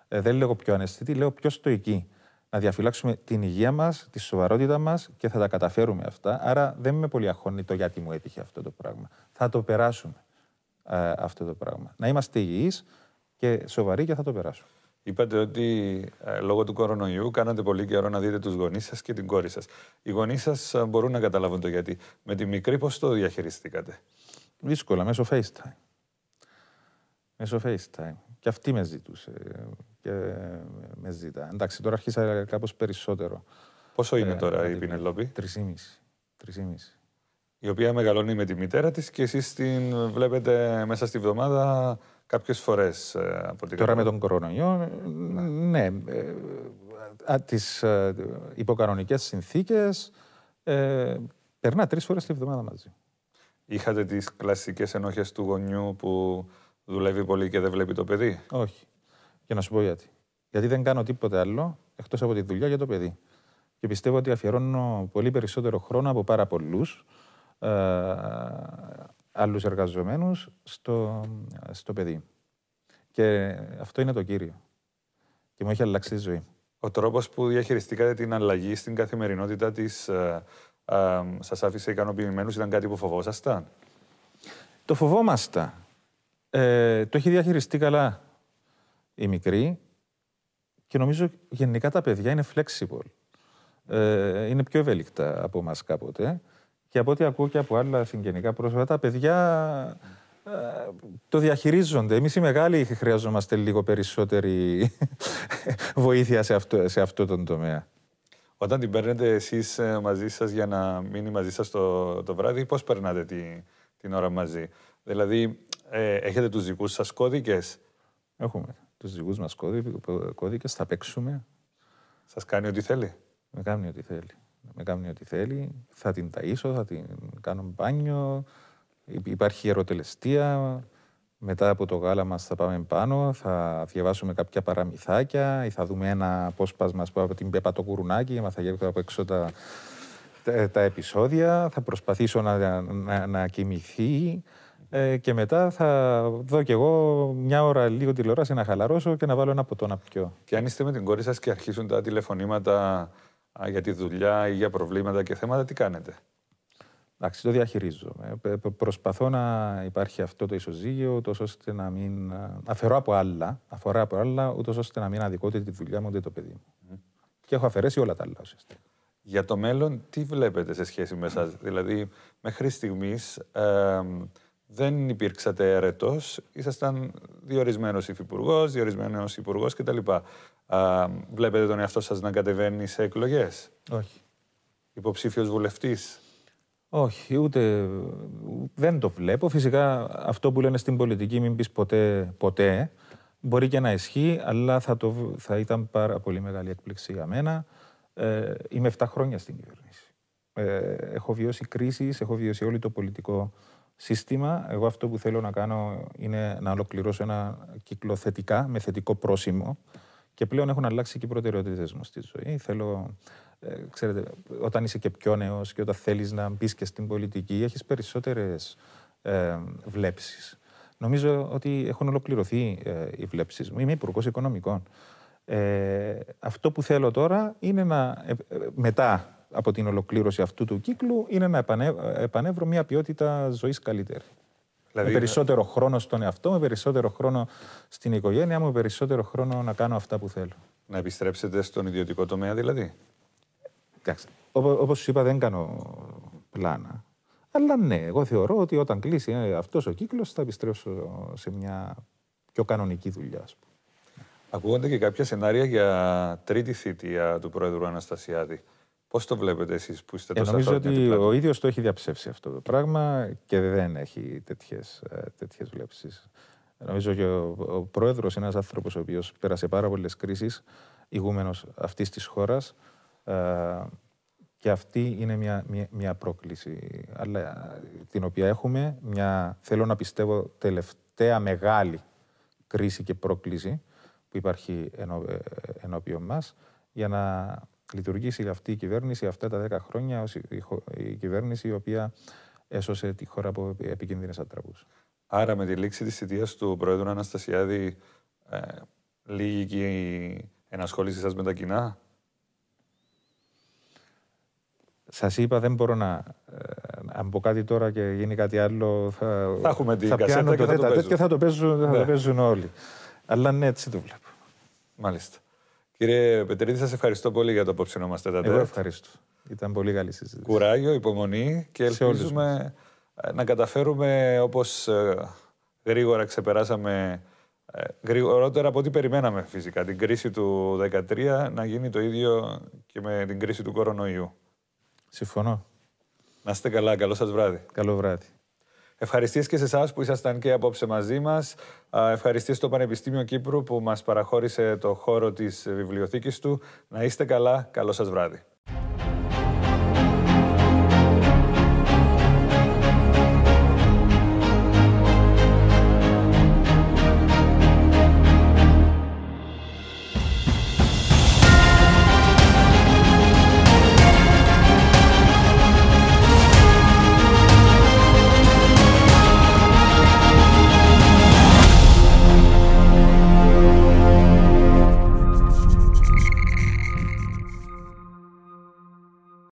Ε, δεν λέω πιο αναισθητοί, λέω πιο στοικοί να διαφυλάξουμε την υγεία μας, τη σοβαρότητα μας και θα τα καταφέρουμε αυτά. Άρα δεν με πολύ αχώνει το γιατί μου έτυχε αυτό το πράγμα. Θα το περάσουμε ε, αυτό το πράγμα. Να είμαστε υγιείς και σοβαροί και θα το περάσουμε. Είπατε ότι ε, λόγω του κορονοϊού κάνατε πολύ καιρό να δείτε τους γονείς σας και την κόρη σας. Οι γονείς σας ε, μπορούν να καταλάβουν το γιατί. Με τη μικρή, πώς το διαχειριστήκατε. Δύσκολα, μέσω FaceTime. Μέσω FaceTime. Και αυτή με ζητούσε και με ζητά. Εντάξει, τώρα αρχίσα κάπως περισσότερο. Πόσο είναι ε, τώρα η Πινελόπη, Τρεις Η οποία μεγαλώνει με τη μητέρα της και εσείς την βλέπετε μέσα στη βδομάδα κάποιες φορές ε, από την Τώρα με τον κορονοϊό, ε, ναι. Τι υποκανονικές συνθήκες ε, περνά τρεις φορές τη βδομάδα μαζί. Είχατε τις κλασικές ενόχε του γονιού που δουλεύει πολύ και δεν βλέπει το παιδί. Όχι. Και να σου πω γιατί. Γιατί δεν κάνω τίποτε άλλο εκτός από τη δουλειά για το παιδί. Και πιστεύω ότι αφιερώνω πολύ περισσότερο χρόνο από πάρα πολλούς ε, άλλους εργαζομένους στο, στο παιδί. Και αυτό είναι το κύριο. Και μου έχει αλλάξει η ζωή. Ο τρόπος που διαχειριστήκατε την αλλαγή στην καθημερινότητα της ε, ε, σας άφησε ικανοποιημένους, ήταν κάτι που φοβόσασταν. Το φοβόμασταν. Ε, το έχει διαχειριστεί καλά η μικρή και νομίζω γενικά τα παιδιά είναι flexible. Ε, είναι πιο ευέλικτα από εμάς κάποτε. Και από ό,τι ακούω και από άλλα συγγενικά πρόσφατα, τα παιδιά ε, το διαχειρίζονται. Εμείς οι μεγάλοι χρειαζόμαστε λίγο περισσότερη βοήθεια σε αυτό, σε αυτό τον τομέα. Όταν την παίρνετε εσείς μαζί σας για να μείνει μαζί σας το, το βράδυ, πώς περνάτε την ώρα μαζί. Δηλαδή, ε, έχετε τους δικούς σας κώδικες. Έχουμε τους δικούς μας κώδικες, θα παίξουμε. Σας κάνει ό,τι θέλει. Με κάνει ό,τι θέλει. Με κάνει ό,τι θέλει. Θα την ταΐσω, θα την κάνω μπάνιο. Υπάρχει ερωτελεστία. Μετά από το γάλα μας θα πάμε πάνω, θα διαβάσουμε κάποια παραμυθάκια ή θα δούμε ένα απόσπασμα από την Πέπα το κουρουνάκι, θα από έξω τα, τα, επεισόδια. Θα προσπαθήσω να κοιμηθεί. Ε, και μετά θα δω κι εγώ μια ώρα λίγο τηλεόραση να χαλαρώσω και να βάλω ένα ποτό να πιω. Και αν είστε με την κόρη σας και αρχίσουν τα τηλεφωνήματα για τη δουλειά ή για προβλήματα και θέματα, τι κάνετε. Εντάξει, το διαχειρίζομαι. Ε, προσπαθώ να υπάρχει αυτό το ισοζύγιο, ούτως ώστε να μην. Αφαιρώ από άλλα, αφορά από άλλα, ούτως ώστε να μην αδικόται τη δουλειά μου, ούτε το παιδί μου. Και έχω αφαιρέσει όλα τα άλλα ουσιαστικά. Για το μέλλον, τι βλέπετε σε σχέση με εσάς, Δηλαδή, μέχρι στιγμής ε, δεν υπήρξατε αιρετό. Ήσασταν διορισμένος υφυπουργός, διορισμένος υπουργός κτλ. Α, βλέπετε τον εαυτό σας να κατεβαίνει σε εκλογές. Όχι. Υποψήφιος βουλευτής. Όχι, ούτε. Δεν το βλέπω. Φυσικά αυτό που λένε στην πολιτική, μην πεις ποτέ, ποτέ. Μπορεί και να ισχύει, αλλά θα, το, θα ήταν πάρα πολύ μεγάλη έκπληξη για μένα. Ε, είμαι 7 χρόνια στην κυβέρνηση. Ε, έχω βιώσει κρίσεις, έχω βιώσει όλο το πολιτικό σύστημα. Εγώ αυτό που θέλω να κάνω είναι να ολοκληρώσω ένα κύκλο θετικά, με θετικό πρόσημο. Και πλέον έχουν αλλάξει και οι προτεραιότητες μου στη ζωή. Θέλω, ε, ξέρετε, όταν είσαι και πιο νέος και όταν θέλεις να μπεις και στην πολιτική, έχεις περισσότερες ε, βλέψεις. Νομίζω ότι έχουν ολοκληρωθεί ε, οι βλέψεις μου. Είμαι υπουργός οικονομικών. Ε, αυτό που θέλω τώρα είναι να, ε, μετά από την ολοκλήρωση αυτού του κύκλου είναι να επανεύρω μια ποιότητα ζωής καλύτερη. Δηλαδή... Με περισσότερο χρόνο στον εαυτό, με περισσότερο χρόνο στην οικογένειά μου, με περισσότερο χρόνο να κάνω αυτά που θέλω. Να επιστρέψετε στον ιδιωτικό τομέα δηλαδή. Εντάξει. Όπως σου είπα, δεν κάνω πλάνα. Αλλά ναι, εγώ θεωρώ ότι όταν κλείσει ε, αυτός ο κύκλος θα επιστρέψω σε μια πιο κανονική δουλειά. Ακούγονται και κάποια σενάρια για τρίτη θητεία του Πρόεδρου Αναστασιάδη. Πώς το βλέπετε εσείς που είστε ε, τόσο Νομίζω ότι ο ίδιος το έχει διαψεύσει αυτό το πράγμα και δεν έχει τέτοιες ε, βλέψεις. Νομίζω ότι ο, ο πρόεδρος είναι ένας άνθρωπος ο οποίος πέρασε πάρα πολλές κρίσεις, ηγούμενος αυτής της χώρας. Ε, και αυτή είναι μια, μια, μια πρόκληση αλλά, την οποία έχουμε. Μια, θέλω να πιστεύω, τελευταία μεγάλη κρίση και πρόκληση που υπάρχει ενώ, ενώπιον μας για να λειτουργήσει αυτή η κυβέρνηση αυτά τα 10 χρόνια ως η κυβέρνηση η οποία έσωσε τη χώρα από επικίνδυνες ατραπούς. Άρα με τη λήξη της θητείας του Πρόεδρου Αναστασιάδη ε, λίγη και η ενασχόληση σας με τα κοινά. Σας είπα, δεν μπορώ να. Ε, αν πω κάτι τώρα και γίνει κάτι άλλο, θα, θα, έχουμε την θα πιάνω και θα το παίζουν, θα το ναι. παίζουν όλοι. Αλλά ναι, έτσι το βλέπω. Μάλιστα. Κύριε Πετρίδη, σας ευχαριστώ πολύ για το απόψινό μας τέταρτο. Εγώ ευχαριστώ. Ήταν πολύ καλή συζήτηση. Κουράγιο, υπομονή και ελπίζουμε ε, να καταφέρουμε όπως ε, γρήγορα ξεπεράσαμε ε, γρηγορότερα από ό,τι περιμέναμε φυσικά την κρίση του 2013 να γίνει το ίδιο και με την κρίση του κορονοϊού. Συμφωνώ. Να είστε καλά. Καλό σας βράδυ. Καλό βράδυ. Ευχαριστήσεις και σε εσάς που ήσασταν και απόψε μαζί μας. Ευχαριστήσεις στο Πανεπιστήμιο Κύπρου που μας παραχώρησε το χώρο της βιβλιοθήκης του. Να είστε καλά. Καλό σας βράδυ.